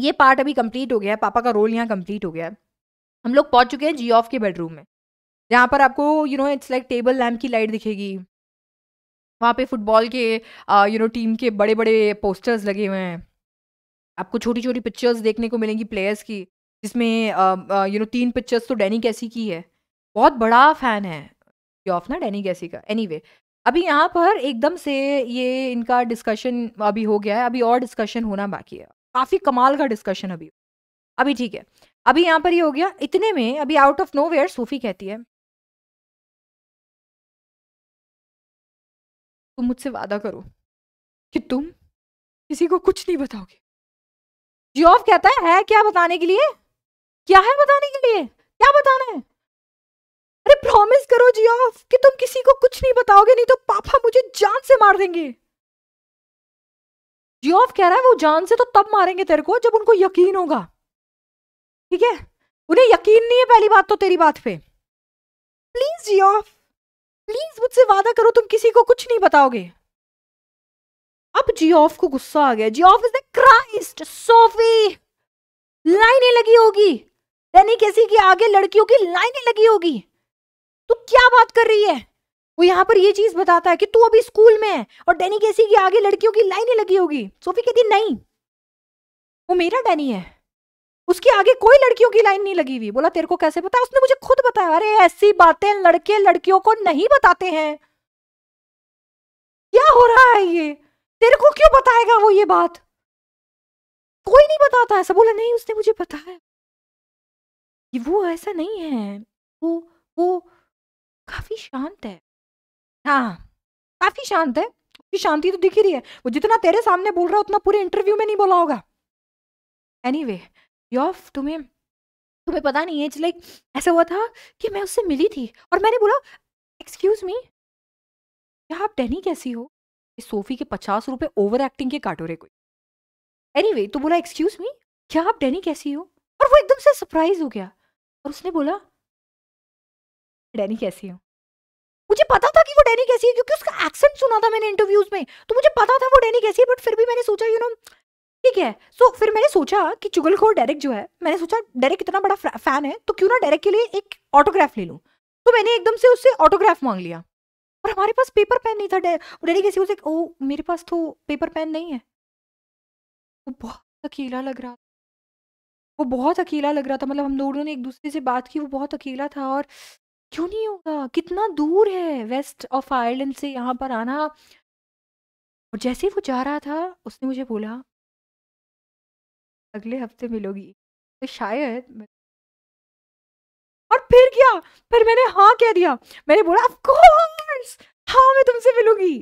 ये पार्ट अभी कंप्लीट हो गया है पापा का रोल यहाँ कंप्लीट हो गया है हम लोग पहुँच चुके हैं जी ऑफ के बेडरूम में जहाँ पर आपको you know it's like table lamp की लाइट दिखेगी वहाँ पे फुटबॉल के यू नो टीम के बड़े बड़े पोस्टर्स लगे हुए हैं आपको छोटी छोटी पिक्चर्स देखने को मिलेंगी प्लेयर्स की जिसमें यू um, नो uh, तीन पिक्चर्स तो डैनी कैसी की है बहुत बड़ा फ़ैन है ऑफ ना डैनी कैसी का एनी anyway, अभी यहाँ पर एकदम से ये इनका डिस्कशन अभी हो गया है अभी और डिस्कशन होना बाकी है काफ़ी कमाल का डिस्कशन अभी अभी ठीक है अभी यहाँ पर ये हो गया इतने में अभी out of nowhere Sophie कहती है तुम मुझसे वादा करो कि तुम किसी को कुछ नहीं बताओगे जियोफ कहता है, है क्या बताने के लिए क्या है बताने के लिए क्या बताना है अरे प्रॉमिस करो जिया कि तुम किसी को कुछ नहीं बताओगे नहीं तो पापा मुझे जान से मार देंगे जियोफ कह रहा है वो जान से तो तब मारेंगे तेरे को जब उनको यकीन होगा ठीक है उन्हें यकीन नहीं है पहली बात तो तेरी बात पे प्लीज जियोफ प्लीज मुझसे वादा करो तुम किसी को कुछ नहीं बताओगे अब जियोफ को गुस्सा आ गया जियोफ इज क्राइस्ट सोफी लाइनें लगी होगी यानी कैसी कि आगे लड़कियों की लाइनें लगी होगी तू क्या बात कर रही है वो यहाँ पर ये चीज बताता है कि तू अभी स्कूल में है और डैनी कैसी की आगे लड़कियों की लाइनें लगी होगी सोफी कहती नहीं वो मेरा डैनी है उसके आगे कोई लड़कियों की लाइन नहीं लगी हुई बोला तेरे को कैसे पता उसने मुझे खुद बताया अरे ऐसी बातें लड़के लड़कियों को नहीं बताते हैं क्या हो रहा है ये तेरे को क्यों बताएगा वो ये बात कोई नहीं बताता ऐसा बोला नहीं उसने मुझे बताया वो ऐसा नहीं है वो वो काफ़ी शांत है हाँ काफ़ी शांत है उसकी शांति तो दिख ही रही है वो जितना तेरे सामने बोल रहा है उतना पूरे इंटरव्यू में नहीं बोला होगा एनी वे योफ तुम्हें तुम्हें पता नहीं है लाइक ऐसा हुआ था कि मैं उससे मिली थी और मैंने बोला एक्सक्यूज मी क्या आप डैनी कैसी हो इस सोफी के पचास रुपए ओवर एक्टिंग के काटो रे कोई एनी anyway, तो बोला एक्सक्यूज मी क्या आप डैनी कैसी हो और वो एकदम से सरप्राइज हो गया और उसने बोला डैनी कैसी हो मुझे पता था कि वो डैनी कैसी है क्योंकि उसका एक्सेंट सुना था मैंने इंटरव्यूज में तो मुझे पता था वो डैनी कैसी है बट फिर भी मैंने सोचा यू नो ठीक है सो so, फिर मैंने सोचा कि चुगलखोर डायरेक्ट जो है मैंने सोचा डायरेक्ट इतना बड़ा फैन है तो क्यों ना डायरेक्ट के लिए एक ऑटोग्राफ ले लूँ तो मैंने एकदम से उससे ऑटोग्राफ मांग लिया और हमारे पास पेपर पेन नहीं था डैनी कैसी उसे ओ मेरे पास तो पेपर पेन नहीं है वो बहुत अकेला लग रहा वो बहुत अकेला लग रहा था मतलब हम दोनों ने एक दूसरे से बात की वो बहुत अकेला था और क्यों नहीं होगा? कितना दूर है वेस्ट ऑफ आयरलैंड से यहाँ पर आना। और जैसे ही वो जा रहा था, उसने मुझे बोला अगले हफ्ते मिलोगी। तो शायद मैं और फिर क्या? फिर मैंने हाँ कह दिया। मैंने बोला ऑफ कोर्स! हाँ, मैं तुमसे मिलूँगी।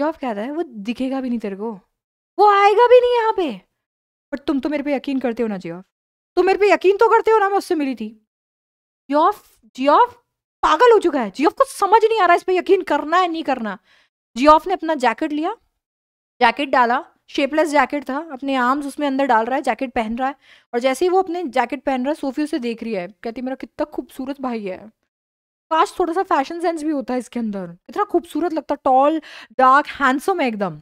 जॉब कहता है वो दिखेगा भी नहीं तेरे को। वो आएगा भी नहीं यहाँ पे। पर तुम तो मेरे पे यकीन करते हो ना जी तुम मेरे पे यकीन तो करते हो ना मैं उससे मिली थी। जियोफ जियोफ पागल हो चुका है जियोफ को समझ नहीं आ रहा है इस पर यकीन करना है नहीं करना जियोफ ने अपना जैकेट लिया जैकेट डाला शेपलेस जैकेट था अपने आर्म्स उसमें अंदर डाल रहा है जैकेट पहन रहा है और जैसे ही वो अपने जैकेट पहन रहा है सोफी उसे देख रही है कहती मेरा कितना खूबसूरत भाई है काश थोड़ा सा फैशन सेंस भी होता है इसके अंदर इतना खूबसूरत लगता टॉल डार्क हैंडसम है एकदम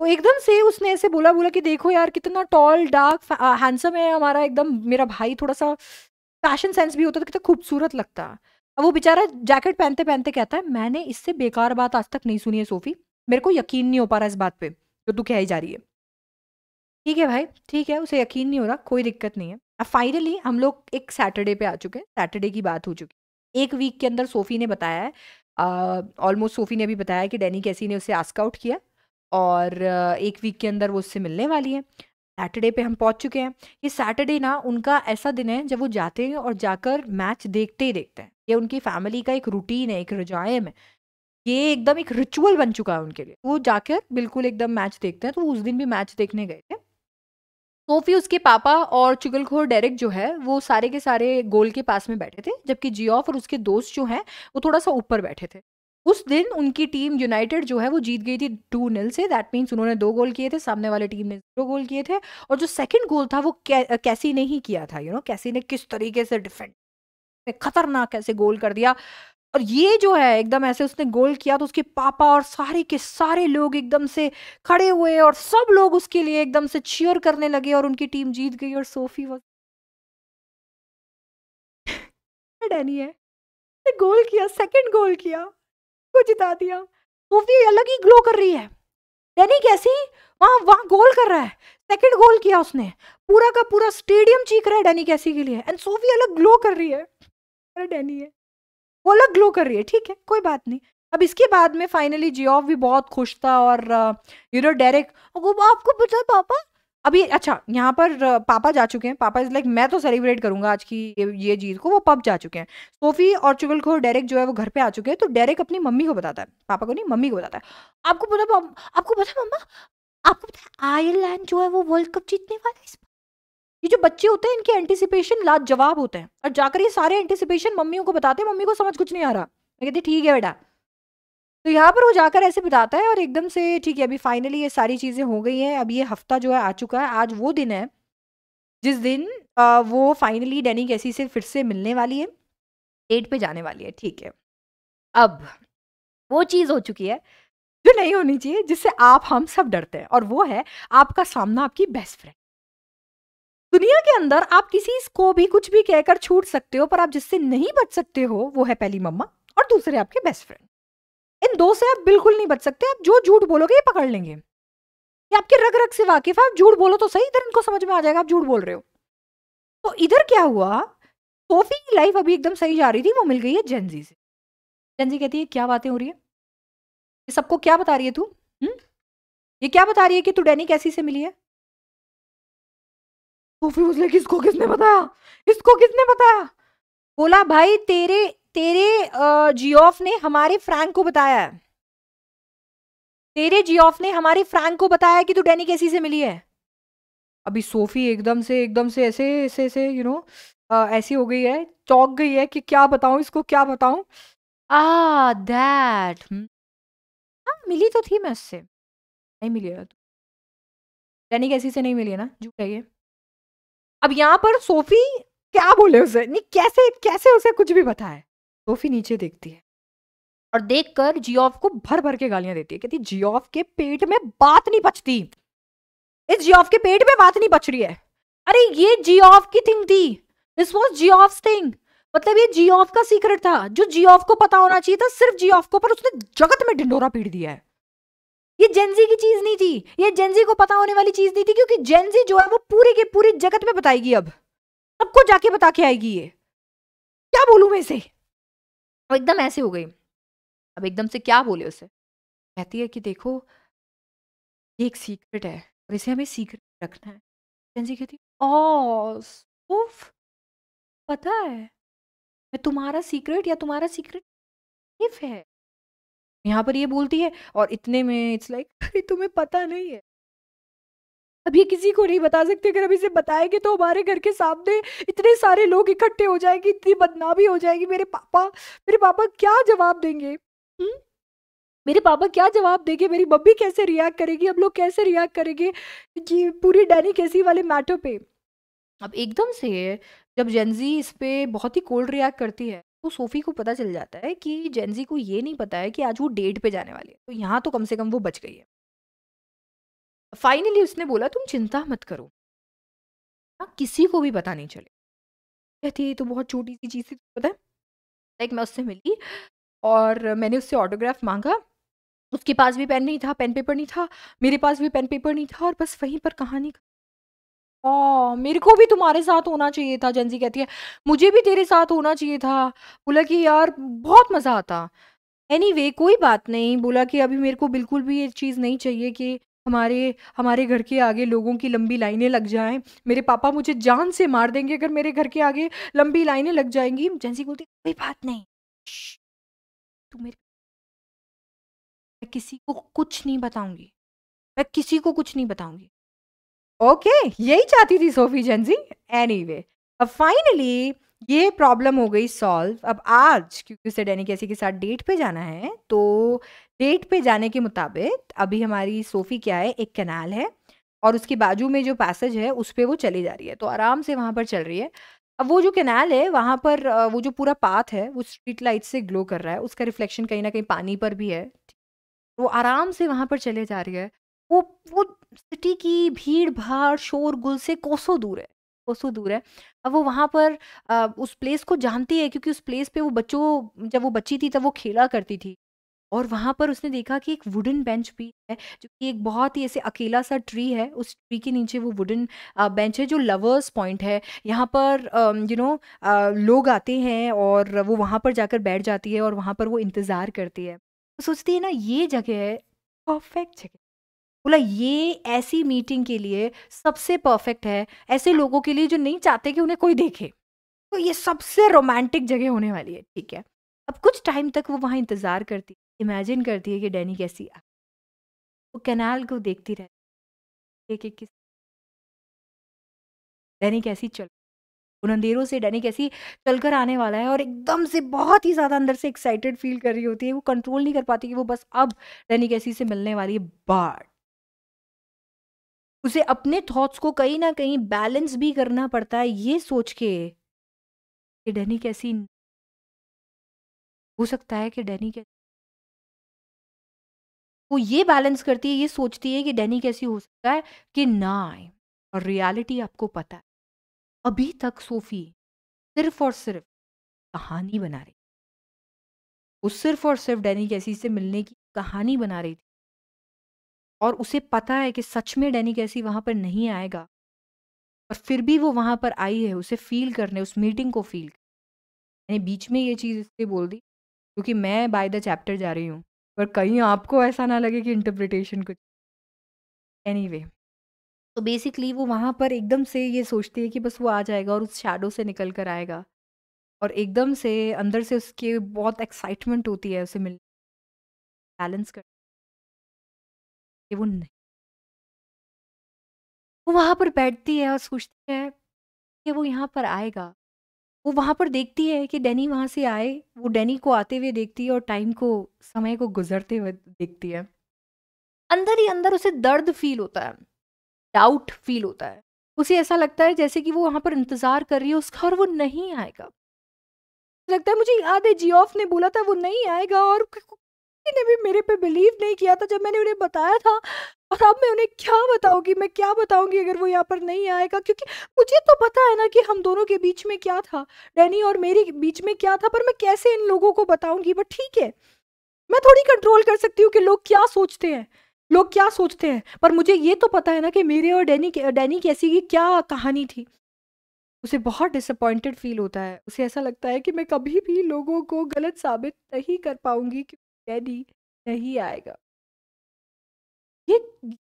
तो एकदम से उसने ऐसे बोला बोला कि देखो यार कितना टॉल डार्क हैंडसम है हमारा एकदम मेरा भाई थोड़ा सा फैशन सेंस भी होता था तो कितना खूबसूरत लगता अब वो बेचारा जैकेट पहनते पहनते कहता है मैंने इससे बेकार बात आज तक नहीं सुनी है सोफी मेरे को यकीन नहीं हो पा रहा इस बात पे जो तू कह ही जा रही है ठीक है भाई ठीक है उसे यकीन नहीं हो रहा कोई दिक्कत नहीं है अब फाइनली हम लोग एक सैटरडे पे आ चुके हैं सैटरडे की बात हो चुकी एक वीक के अंदर सोफ़ी ने बताया है ऑलमोस्ट सोफ़ी ने भी बताया कि डैनी कैसी ने उसे आस्क आउट किया और uh, एक वीक के अंदर वो उससे मिलने वाली है सैटरडे पे हम पहुंच चुके हैं ये सैटरडे ना उनका ऐसा दिन है जब वो जाते हैं और जाकर मैच देखते ही देखते हैं ये उनकी फैमिली का एक रूटीन है एक रजायम है ये एकदम एक रिचुअल बन चुका है उनके लिए वो जाकर बिल्कुल एकदम मैच देखते हैं तो उस दिन भी मैच देखने गए थे सोफी तो उसके पापा और चुगलखोर डायरेक्ट जो है वो सारे के सारे गोल के पास में बैठे थे जबकि जियोफ और उसके दोस्त जो हैं वो थोड़ा सा ऊपर बैठे थे उस दिन उनकी टीम यूनाइटेड जो है वो जीत गई थी to nil say that means उन्होंने दो गोल किए थे सामने वाले टीम ने दो गोल किए थे और जो सेकंड गोल था वो कै, कैसी ने ही किया था यू you नो know? कैसी ने किस तरीके से डिफेंड खतरनाक ऐसे गोल कर दिया और ये जो है एकदम ऐसे उसने गोल किया तो उसके पापा और सारे के सारे लोग एकदम से खड़े हुए और सब लोग उसके लिए एकदम से चीयर करने लगे और उनकी टीम जीत गई और सोफी वक्त डैनी है गोल किया सेकंड गोल किया को जिता दिया वो भी अलग ही ग्लो कर रही है दैनिक कैसी वहाँ वहाँ गोल कर रहा है सेकंड गोल किया उसने पूरा का पूरा स्टेडियम चीख रहा है डैनी कैसी के लिए एंड सोफी अलग ग्लो कर रही है अरे डैनी है वो अलग ग्लो कर रही है ठीक है कोई बात नहीं अब इसके बाद में फाइनली जियोफ भी बहुत खुश था और यू नो डेरेक आपको पता पापा अभी अच्छा यहाँ पर पापा जा चुके हैं पापा इज लाइक मैं तो सेलिब्रेट करूंगा आज की ये, ये जीत को वो पब जा चुके हैं सोफी और चुगल को डायरेक्ट जो है वो घर पे आ चुके हैं तो डायरेक्ट अपनी मम्मी को बताता है पापा को नहीं मम्मी को बताता है आपको पता आपको पता मम्मा आपको पता आयरलैंड जो है वो वर्ल्ड कप जीतने वाला है इस ये जो बच्चे होते हैं इनके एंटिसिपेशन लाजवाब होते हैं और जाकर ये सारे एंटिसिपेशन मम्मियों को बताते हैं मम्मी को समझ कुछ नहीं आ रहा मैं कहती ठीक है बेटा तो यहाँ पर वो जाकर ऐसे बताता है और एकदम से ठीक है अभी फाइनली ये सारी चीज़ें हो गई हैं अब ये हफ्ता जो है आ चुका है आज वो दिन है जिस दिन आ, वो फाइनली डैनी कैसी से फिर से मिलने वाली है डेट पे जाने वाली है ठीक है अब वो चीज़ हो चुकी है जो नहीं होनी चाहिए जिससे आप हम सब डरते हैं और वो है आपका सामना आपकी बेस्ट फ्रेंड दुनिया के अंदर आप किसी को भी कुछ भी कहकर छूट सकते हो पर आप जिससे नहीं बच सकते हो वो है पहली मम्मा और दूसरे आपके बेस्ट फ्रेंड इन दो से आप बिल्कुल नहीं बच सकते आप जो झूठ बोलोगे ये पकड़ लेंगे ये आपके रग रग से वाकिफ है आप झूठ बोलो तो सही इधर इनको समझ में आ जाएगा आप झूठ बोल रहे हो तो इधर क्या हुआ सोफी की लाइफ अभी एकदम सही जा रही थी वो मिल गई है जेनजी से जेनजी कहती है क्या बातें हो रही है ये सबको क्या बता रही है तू हम्म? ये क्या बता रही है कि तू डैनी कैसी से मिली है सोफी उसने किसको किसने बताया इसको किसने बताया बोला भाई तेरे तेरे जियोफ ने हमारे फ्रैंक को बताया है तेरे जियोफ ने हमारे फ्रैंक को बताया कि तू डैनी कैसी से मिली है अभी सोफी एकदम से एकदम से ऐसे ऐसे ऐसे यू नो ऐसी हो गई है चौक गई है कि क्या बताऊं इसको क्या बताऊं आ दैट हम्म। हाँ मिली तो थी मैं उससे नहीं मिली है तो डैनी कैसी से नहीं मिली है ना झूठ है ये अब यहाँ पर सोफी क्या बोले उसे नहीं कैसे कैसे उसे कुछ भी बताए सोफी नीचे देखती है और देखकर जियोफ को भर भर के गालियां देती है कहती जियोफ के पेट में बात नहीं बचती इस जियोफ के पेट में बात नहीं बच रही है अरे ये जियोफ की थिंग थी दिस वॉज जियोफ थिंग मतलब ये जियोफ का सीक्रेट था जो जियोफ को पता होना चाहिए था सिर्फ जियोफ को पर उसने जगत में ढिंडोरा पीट दिया है ये जेंजी की चीज नहीं थी ये जेंजी को पता होने वाली चीज नहीं थी क्योंकि जेंजी जो है वो पूरे के पूरे जगत में बताएगी अब सबको जाके बता के आएगी ये क्या बोलू मैं इसे अब एकदम ऐसे हो गई अब एकदम से क्या बोले उसे कहती है कि देखो ये एक सीक्रेट है और इसे हमें सीक्रेट रखना है कैंसी कहती ओ उफ पता है मैं तुम्हारा सीक्रेट या तुम्हारा सीक्रेट सेफ है यहाँ पर ये बोलती है और इतने में इट्स लाइक अरे तुम्हें पता नहीं है अब ये किसी को नहीं बता सकते अगर हम इसे बताएंगे तो हमारे घर के सामने इतने सारे लोग इकट्ठे हो जाएंगे इतनी बदनामी हो जाएगी मेरे पापा मेरे पापा क्या जवाब देंगे हुँ? हम्म? मेरे पापा क्या जवाब देंगे मेरी मम्मी कैसे रिएक्ट करेगी हम लोग कैसे रिएक्ट करेंगे ये पूरी डैनी कैसी वाले मैटर पे अब एकदम से जब जेंजी इस पर बहुत ही कोल्ड रिएक्ट करती है तो सोफी को पता चल जाता है कि जेंजी को ये नहीं पता है कि आज वो डेट पे जाने वाली है तो यहाँ तो कम से कम वो बच गई है फाइनली उसने बोला तुम चिंता मत करो ना हाँ, किसी को भी पता नहीं चले कहती तो बहुत छोटी सी चीज़ थी पता है लाइक मैं उससे मिली और मैंने उससे ऑटोग्राफ मांगा उसके पास भी पेन नहीं था पेन पेपर नहीं था मेरे पास भी पेन पेपर नहीं था और बस वहीं पर कहानी ओ हाँ, मेरे को भी तुम्हारे साथ होना चाहिए था जेंजी कहती है मुझे भी तेरे साथ होना चाहिए था बोला कि यार बहुत मज़ा आता एनी anyway, कोई बात नहीं बोला कि अभी मेरे को बिल्कुल भी ये चीज़ नहीं चाहिए कि हमारे हमारे घर के आगे लोगों की लंबी लाइनें लग जाएं मेरे पापा मुझे जान से मार देंगे अगर मेरे घर के आगे लंबी लाइनें लग जाएंगी जैसी बोलती कोई बात नहीं तू मेरे मैं किसी को कुछ नहीं बताऊंगी मैं किसी को कुछ नहीं बताऊंगी ओके यही चाहती थी सोफी जेंजी एनीवे अब फाइनली ये प्रॉब्लम हो गई सॉल्व अब आज क्योंकि उसे डैनी कैसी के साथ डेट पे जाना है तो डेट पे जाने के मुताबिक अभी हमारी सोफ़ी क्या है एक कैनाल है और उसके बाजू में जो पैसेज है उस पर वो चली जा रही है तो आराम से वहाँ पर चल रही है अब वो जो कैनाल है वहाँ पर वो जो पूरा पाथ है वो स्ट्रीट लाइट से ग्लो कर रहा है उसका रिफ्लेक्शन कहीं ना कहीं पानी पर भी है वो आराम से वहाँ पर चले जा रही है वो वो सिटी की भीड़ भाड़ शोर गुल से कोसों दूर है कोसों दूर है अब वो वहाँ पर आ, उस प्लेस को जानती है क्योंकि उस प्लेस पे वो बच्चों जब वो बच्ची थी तब वो खेला करती थी और वहाँ पर उसने देखा कि एक वुडन बेंच भी है जो कि एक बहुत ही ऐसे अकेला सा ट्री है उस ट्री के नीचे वो वुडन बेंच है जो लवर्स पॉइंट है यहाँ पर यू नो लोग आते हैं और वो वहाँ पर जाकर बैठ जाती है और वहाँ पर वो इंतज़ार करती है तो सोचती है ना ये जगह है परफेक्ट जगह बोला ये ऐसी मीटिंग के लिए सबसे परफेक्ट है ऐसे लोगों के लिए जो नहीं चाहते कि उन्हें कोई देखे तो ये सबसे रोमांटिक जगह होने वाली है ठीक है अब कुछ टाइम तक वो वहाँ इंतज़ार करती इमेजिन करती है कि डैनी कैसी आ वो कैनाल को देखती रहती एक एक किस डैनी कैसी चल उन अंधेरों से डैनी कैसी चलकर आने वाला है और एकदम से बहुत ही ज़्यादा अंदर से एक्साइटेड फील कर रही होती है वो कंट्रोल नहीं कर पाती कि वो बस अब डैनी कैसी से मिलने वाली है बाट उसे अपने थॉट्स को कहीं ना कहीं बैलेंस भी करना पड़ता है ये सोच के कि डैनी कैसी हो सकता है कि डैनी कैसी वो ये बैलेंस करती है ये सोचती है कि डैनी कैसी हो सकता है कि ना आए और रियलिटी आपको पता है अभी तक सोफी सिर्फ और सिर्फ कहानी बना रही वो सिर्फ और सिर्फ डैनी कैसी से मिलने की कहानी बना रही थी और उसे पता है कि सच में डैनी कैसी वहाँ पर नहीं आएगा और फिर भी वो वहाँ पर आई है उसे फील करने उस मीटिंग को फील मैंने बीच में ये चीज़ इसलिए बोल दी क्योंकि मैं बाय द चैप्टर जा रही हूँ पर कहीं आपको ऐसा ना लगे कि इंटरप्रिटेशन कुछ वे तो बेसिकली वो वहाँ पर एकदम से ये सोचती है कि बस वो आ जाएगा और उस शेडो से निकल कर आएगा और एकदम से अंदर से उसके बहुत एक्साइटमेंट होती है उसे मिल बैलेंस कर कि वो नहीं वो वहाँ पर बैठती है और सोचती है कि वो यहाँ पर आएगा वो वहाँ पर देखती है कि डैनी वहाँ से आए वो डैनी को आते हुए देखती है और टाइम को समय को गुजरते हुए देखती है अंदर ही अंदर उसे दर्द फील होता है डाउट फील होता है उसे ऐसा लगता है जैसे कि वो वहाँ पर इंतज़ार कर रही है उसका और वो नहीं आएगा लगता है मुझे याद है जी ने बोला था वो नहीं आएगा और ने भी मेरे पे बिलीव नहीं किया था जब मैंने उन्हें बताया था और अब मैं उन्हें क्या बताऊंगी मैं क्या बताऊँगी अगर वो यहाँ पर नहीं आएगा? क्योंकि मुझे तो पता है ना कि हम दोनों के बीच में क्या था, डैनी और मेरे बीच में क्या था पर मैं कैसे इन लोगों को बताऊंगी बट ठीक है, मैं थोड़ी कंट्रोल कर सकती हूँ कि लोग क्या सोचते हैं लोग क्या सोचते हैं? पर मुझे ये तो पता है ना कि मेरे और डैनी के डैनी कैसी की क्या कहानी थी। उसे बहुत डिसअपॉइंटेड फ़ील होता है, उसे ऐसा लगता है कि मैं कभी भी लोगों को गलत साबित नहीं कर पाऊंगी क्योंकि डैनी नहीं आएगा। ये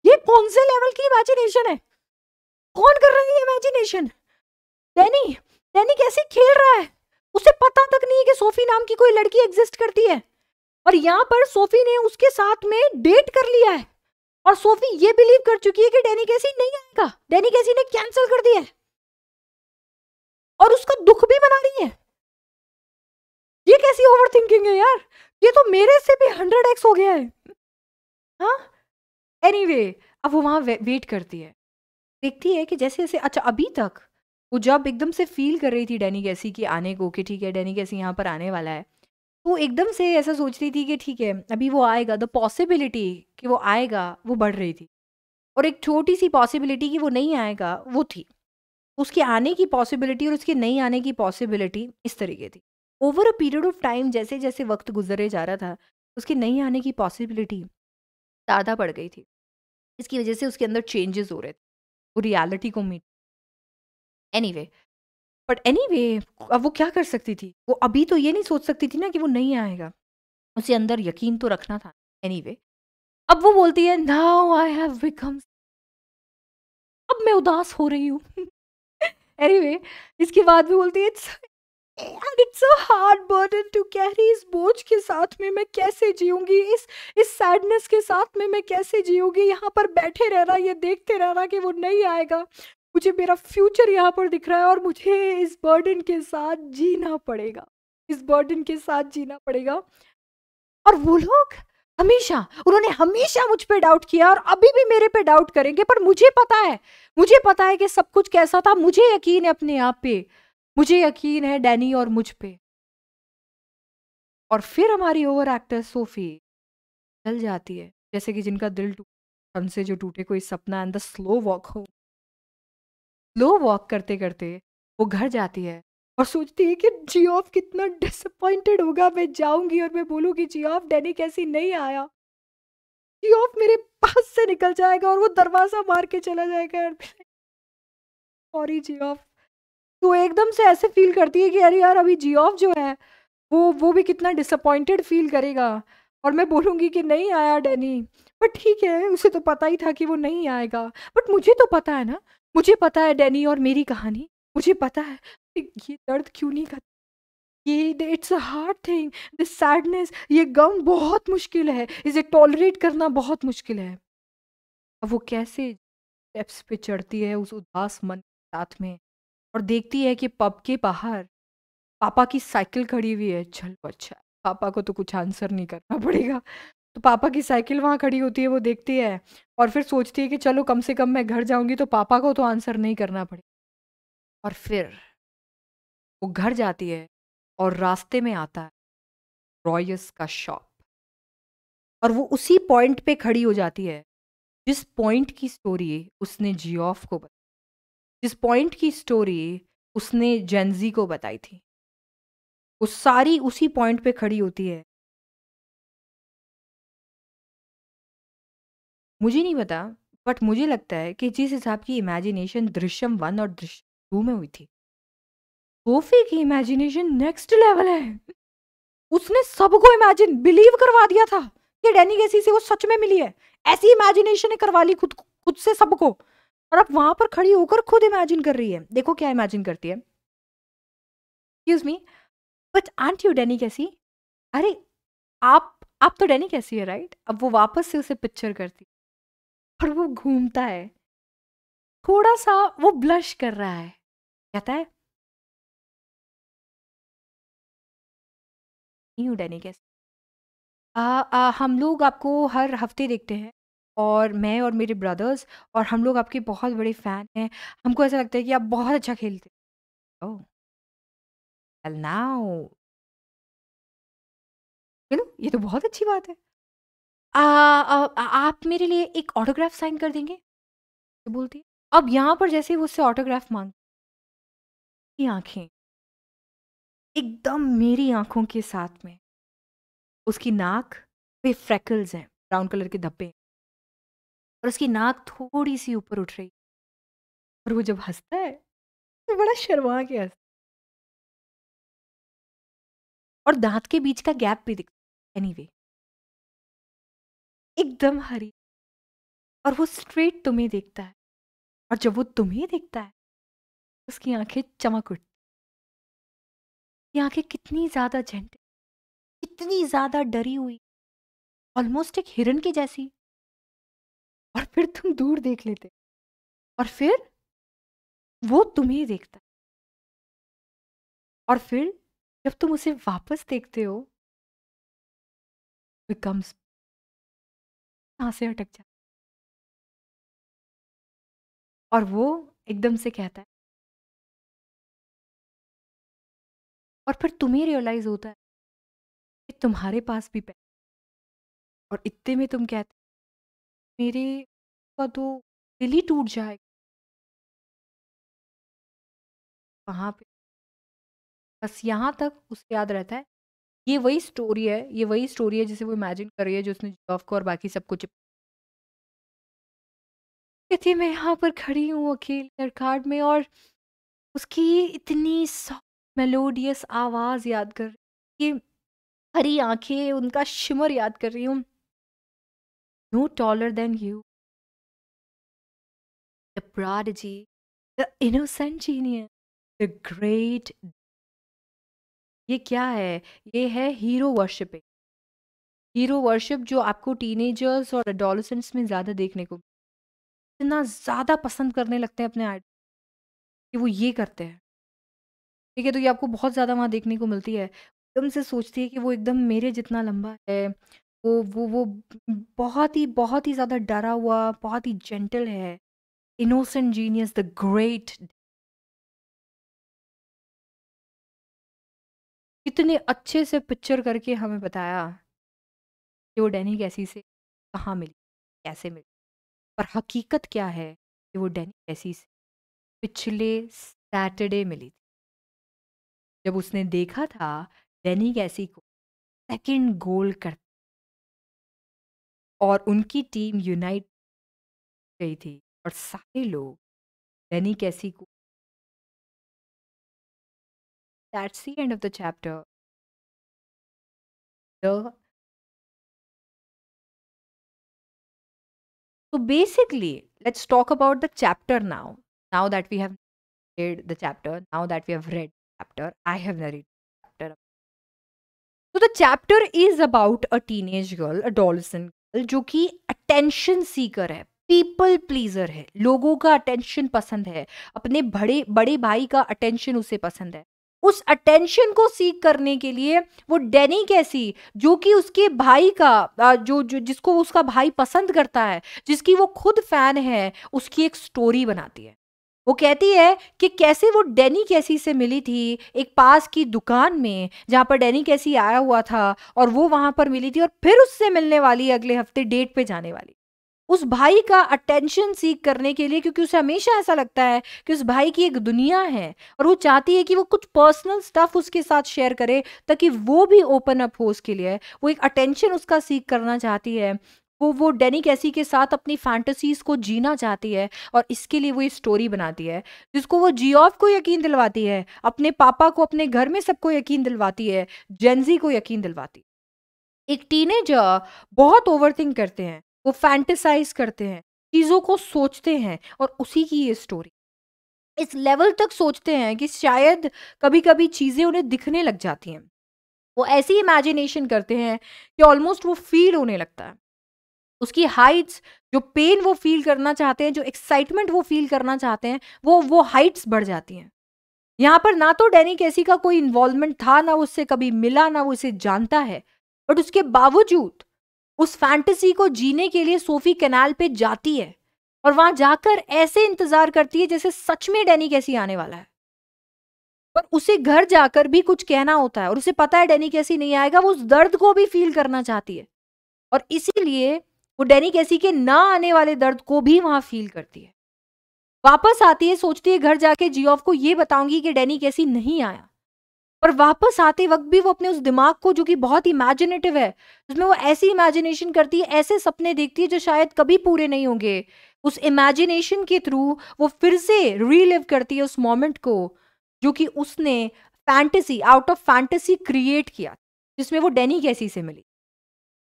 ये कौन से लेवल की इमेजिनेशन है कौन कर रहा है ये इमेजिनेशन डैनी डैनी कैसे खेल रहा है उसे पता तक नहीं है कि सोफी नाम की कोई लड़की एग्जिस्ट करती है और यहाँ पर सोफी ने उसके साथ में डेट कर लिया है और सोफी ये बिलीव कर चुकी है कि डैनी कैसी नहीं आएगा डैनी कैसी ने कैंसिल कर दिया है और उसका दुख भी मना रही है ये कैसी ओवर है यार ये तो मेरे से भी हंड्रेड एक्स हो गया है हाँ एनी anyway, अब वो वहाँ वे, वेट करती है देखती है कि जैसे जैसे अच्छा अभी तक वो जब एकदम से फील कर रही थी डैनी कैसी कि आने को कि ठीक है डैनी कैसी यहाँ पर आने वाला है वो एकदम से ऐसा सोच रही थी कि ठीक है अभी वो आएगा द पॉसिबिलिटी कि वो आएगा वो बढ़ रही थी और एक छोटी सी पॉसिबिलिटी कि वो नहीं आएगा वो थी उसके आने की पॉसिबिलिटी और उसके नहीं आने की पॉसिबिलिटी इस तरीके थी over a period of time जैसे जैसे वक्त गुजरे जा रहा था उसके नहीं आने की पॉसिबिलिटी ज़्यादा बढ़ गई थी इसकी वजह से उसके अंदर चेंजेस हो रहे थे वो रियलिटी को meet anyway but anyway अब वो क्या कर सकती थी वो अभी तो ये नहीं सोच सकती थी ना कि वो नहीं आएगा उसे अंदर यकीन तो रखना था एनी anyway, अब वो बोलती है नाउ आई हैव बिकम अब मैं उदास हो रही हूँ एनी anyway, इसके बाद भी बोलती है it's and it's a hard burden to carry इस बोझ के साथ में मैं कैसे जीऊंगी इस इस सैडनेस के साथ में मैं कैसे जीऊंगी यहाँ पर बैठे रहना ये देखते रहना कि वो नहीं आएगा मुझे मेरा फ्यूचर यहाँ पर दिख रहा है और मुझे इस बर्डन के साथ जीना पड़ेगा इस बर्डन के साथ जीना पड़ेगा और वो लोग हमेशा उन्होंने हमेशा मुझ पे डाउट किया और अभी भी मेरे पे डाउट करेंगे पर मुझे पता है मुझे पता है कि सब कुछ कैसा था मुझे यकीन है अपने आप पे मुझे यकीन है डैनी और मुझ पे और फिर हमारी ओवर एक्टर सोफी चल जाती है जैसे कि जिनका दिल टूट हमसे जो टूटे कोई सपना एंड द स्लो वॉक हो स्लो वॉक करते करते वो घर जाती है और सोचती है कि जी ऑफ कितना डिसअपॉइंटेड होगा मैं जाऊंगी और मैं बोलूंगी जी ऑफ डैनी कैसी नहीं आया जी ऑफ मेरे पास से निकल जाएगा और वो दरवाज़ा मार के चला जाएगा सॉरी जी ऑफ तो एकदम से ऐसे फील करती है कि अरे यार अभी जी ऑफ जो है वो वो भी कितना डिसअपॉइंटेड फील करेगा और मैं बोलूँगी कि नहीं आया डैनी बट ठीक है उसे तो पता ही था कि वो नहीं आएगा बट मुझे तो पता है ना मुझे पता है डैनी और मेरी कहानी मुझे पता है ये दर्द क्यों नहीं करता ये it's a hard thing this sadness ये गम बहुत मुश्किल है इसे टॉलरेट करना बहुत मुश्किल है अब वो कैसे स्टेप्स पे चढ़ती है उस उदास मन के साथ में और देखती है कि पब के बाहर पापा की साइकिल खड़ी हुई है चलो अच्छा पापा को तो कुछ आंसर नहीं करना पड़ेगा तो पापा की साइकिल वहाँ खड़ी होती है वो देखती है और फिर सोचती है कि चलो कम से कम मैं घर जाऊँगी तो पापा को तो आंसर नहीं करना पड़ेगा और फिर वो घर जाती है और रास्ते में आता है रॉयस का शॉप और वो उसी पॉइंट पे खड़ी हो जाती है जिस पॉइंट की स्टोरी उसने जियोफ को बताई जिस पॉइंट की स्टोरी उसने जेंजी को बताई थी उस सारी उसी पॉइंट पे खड़ी होती है मुझे नहीं पता बट मुझे लगता है कि जिस हिसाब की इमेजिनेशन दृश्यम वन और दृश्य टू में हुई थी सोफी की इमेजिनेशन नेक्स्ट लेवल है उसने सबको इमेजिन बिलीव करवा दिया था कि डेनी कैसी से वो सच में मिली है ऐसी इमेजिनेशन करवा ली खुद खुद से सबको और आप वहां पर खड़ी होकर खुद इमेजिन कर रही है देखो क्या इमेजिन करती है excuse me but aren't you Danny Casey अरे आप आप तो डैनी कैसी है राइट अब वो वापस से उसे पिक्चर करती और वो घूमता है थोड़ा सा वो ब्लश कर रहा है कहता है नहीं डैनी कैसी आ, आ, हम लोग आपको हर हफ्ते देखते हैं और मैं और मेरे ब्रदर्स और हम लोग आपके बहुत बड़े फ़ैन हैं। हमको ऐसा लगता है कि आप बहुत अच्छा खेलते हो। वेल नाउ ये तो बहुत अच्छी बात है। आ, आ, आ आप मेरे लिए एक ऑटोग्राफ साइन कर देंगे? तो बोलती है अब यहाँ पर जैसे वो उससे ऑटोग्राफ मांग आँखें एकदम मेरी आंखों के साथ में उसकी नाक पे फ्रैकल्स हैं, ब्राउन कलर के धब्बे। और उसकी नाक थोड़ी सी ऊपर उठ रही और वो जब हंसता है तो बड़ा शर्मा के हंसता और दांत के बीच का गैप भी दिखता एनीवे anyway, एकदम हरी और वो स्ट्रेट तुम्हें देखता है और जब वो तुम्हें देखता है उसकी आंखें चमक उठती आंखें कितनी ज़्यादा झंडी कितनी ज़्यादा डरी हुई ऑलमोस्ट एक हिरन की जैसी और फिर तुम दूर देख लेते और फिर वो तुम्हें देखता और फिर जब तुम उसे वापस देखते हो बिकम्स से अटक जाता और वो एकदम से कहता है और फिर तुम्हें रियलाइज होता है कि तुम्हारे पास भी पैसे और इतने में तुम कहते मेरे का तो दिल ही टूट जाए वहाँ पे बस यहाँ तक उसे याद रहता है। ये वही स्टोरी है ये वही स्टोरी है जिसे वो इमेजिन कर रही है जो उसने जॉब को और बाकी सब कुछ कहती मैं यहाँ पर खड़ी हूँ अकेले एयरकार्ट में और उसकी इतनी सॉफ्ट मेलोडियस आवाज़ याद कर रही कि हरी आंखें उनका शिमर याद कर रही हूँ no taller than you. The prodigy, the innocent genius, the great. ये क्या है ये है हीरो वर्शिपिंग हीरो वर्शिप जो आपको टीनेजर्स और एडोलसेंट्स में ज़्यादा देखने को इतना ज़्यादा पसंद करने लगते हैं अपने आर्ट कि वो ये करते हैं ठीक है तो ये आपको बहुत ज़्यादा वहाँ देखने को मिलती है एकदम से सोचती है कि वो एकदम मेरे जितना लंबा है वो वो वो बहुत ही बहुत ही ज़्यादा डरा हुआ, बहुत ही जेंटल है। इनोसेंट जीनियस द ग्रेट कितने अच्छे से पिक्चर करके हमें बताया कि वो डैनी कैसी से कहाँ मिली, कैसे मिली। पर हकीकत क्या है कि वो डैनी कैसी से पिछले सैटरडे मिली थी। जब उसने देखा था डैनी कैसी को सेकंड गोल कर और उनकी टीम यूनाइट गई थी और सारे लोग डेनी कैसी को that's the end of the chapter the So basically, let's talk about the chapter now. Now that we have read the chapter, now that we have read the chapter, I have narrated the chapter. So the chapter is about a teenage girl, adolescent जो कि attention seeker है people pleaser है लोगों का attention पसंद है अपने बड़े बड़े भाई का अटेंशन उसे पसंद है उस अटेंशन को सीक करने के लिए वो डेनी कैसी जो कि उसके भाई का जो जो जिसको उसका भाई पसंद करता है जिसकी वो खुद फैन है उसकी एक स्टोरी बनाती है वो कहती है कि कैसे वो डेनी कैसी से मिली थी एक पास की दुकान में जहाँ पर डेनी कैसी आया हुआ था और वो वहाँ पर मिली थी और फिर उससे मिलने वाली अगले हफ्ते डेट पे जाने वाली उस भाई का अटेंशन सीख करने के लिए क्योंकि उसे हमेशा ऐसा लगता है कि उस भाई की एक दुनिया है और वो चाहती है कि वो कुछ पर्सनल स्टफ उसके साथ शेयर करे ताकि वो भी ओपन अप हो उसके लिए वो एक अटेंशन उसका सीख करना चाहती है वो वो डेनी कैसी के साथ अपनी फैंटसीज को जीना चाहती है और इसके लिए वो ये स्टोरी बनाती है जिसको वो जियोफ को यकीन दिलवाती है अपने पापा को अपने घर में सबको यकीन दिलवाती है जेंजी को यकीन दिलवाती है एक टीनेजर बहुत ओवरथिंक करते हैं वो फैंटिसाइज करते हैं चीज़ों को सोचते हैं और उसी की ये स्टोरी इस लेवल तक सोचते हैं कि शायद कभी कभी चीज़ें उन्हें दिखने लग जाती हैं वो ऐसी इमेजिनेशन करते हैं कि ऑलमोस्ट वो फील होने लगता है उसकी हाइट्स जो पेन वो फील करना चाहते हैं जो एक्साइटमेंट वो फील करना चाहते हैं वो वो हाइट्स बढ़ जाती हैं यहाँ पर ना तो डैनी कैसी का कोई इन्वॉल्वमेंट था ना उससे कभी मिला ना वो उसे जानता है बट उसके बावजूद उस फैंटेसी को जीने के लिए सोफी कैनाल पे जाती है और वहां जाकर ऐसे इंतजार करती है जैसे सच में डैनी कैसी आने वाला है पर उसे घर जाकर भी कुछ कहना होता है और उसे पता है डैनी कैसी नहीं आएगा वो उस दर्द को भी फील करना चाहती है और इसीलिए वो डेनी कैसी के ना आने वाले दर्द को भी वहां फील करती है वापस आती है सोचती है घर जाके जियोफ को ये बताऊंगी कि डेनी कैसी नहीं आया पर वापस आते वक्त भी वो अपने उस दिमाग को जो कि बहुत इमेजिनेटिव है उसमें वो ऐसी इमेजिनेशन करती है ऐसे सपने देखती है जो शायद कभी पूरे नहीं होंगे उस इमेजिनेशन के थ्रू वो फिर से रीलिव करती है उस मोमेंट को जो कि उसने fantasy out of fantasy create किया जिसमें वो डेनी कैसी से मिली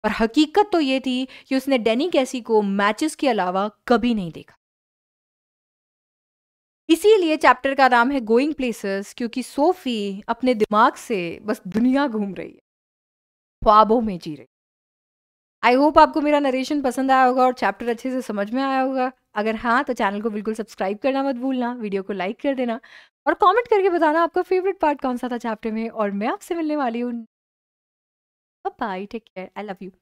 पर हकीकत तो ये थी कि उसने डेनी कैसी को मैचेस के अलावा कभी नहीं देखा इसीलिए चैप्टर का नाम है गोइंग प्लेसेस क्योंकि सोफी अपने दिमाग से बस दुनिया घूम रही है ख्वाबों में जी रही आई होप आपको मेरा नरेशन पसंद आया होगा और चैप्टर अच्छे से समझ में आया होगा अगर हाँ तो चैनल को बिल्कुल सब्सक्राइब करना मत भूलना वीडियो को लाइक कर देना और कमेंट करके बताना आपका फेवरेट पार्ट कौन सा था चैप्टर में और मैं आपसे मिलने वाली हूँ Bye bye. Take care. I love you.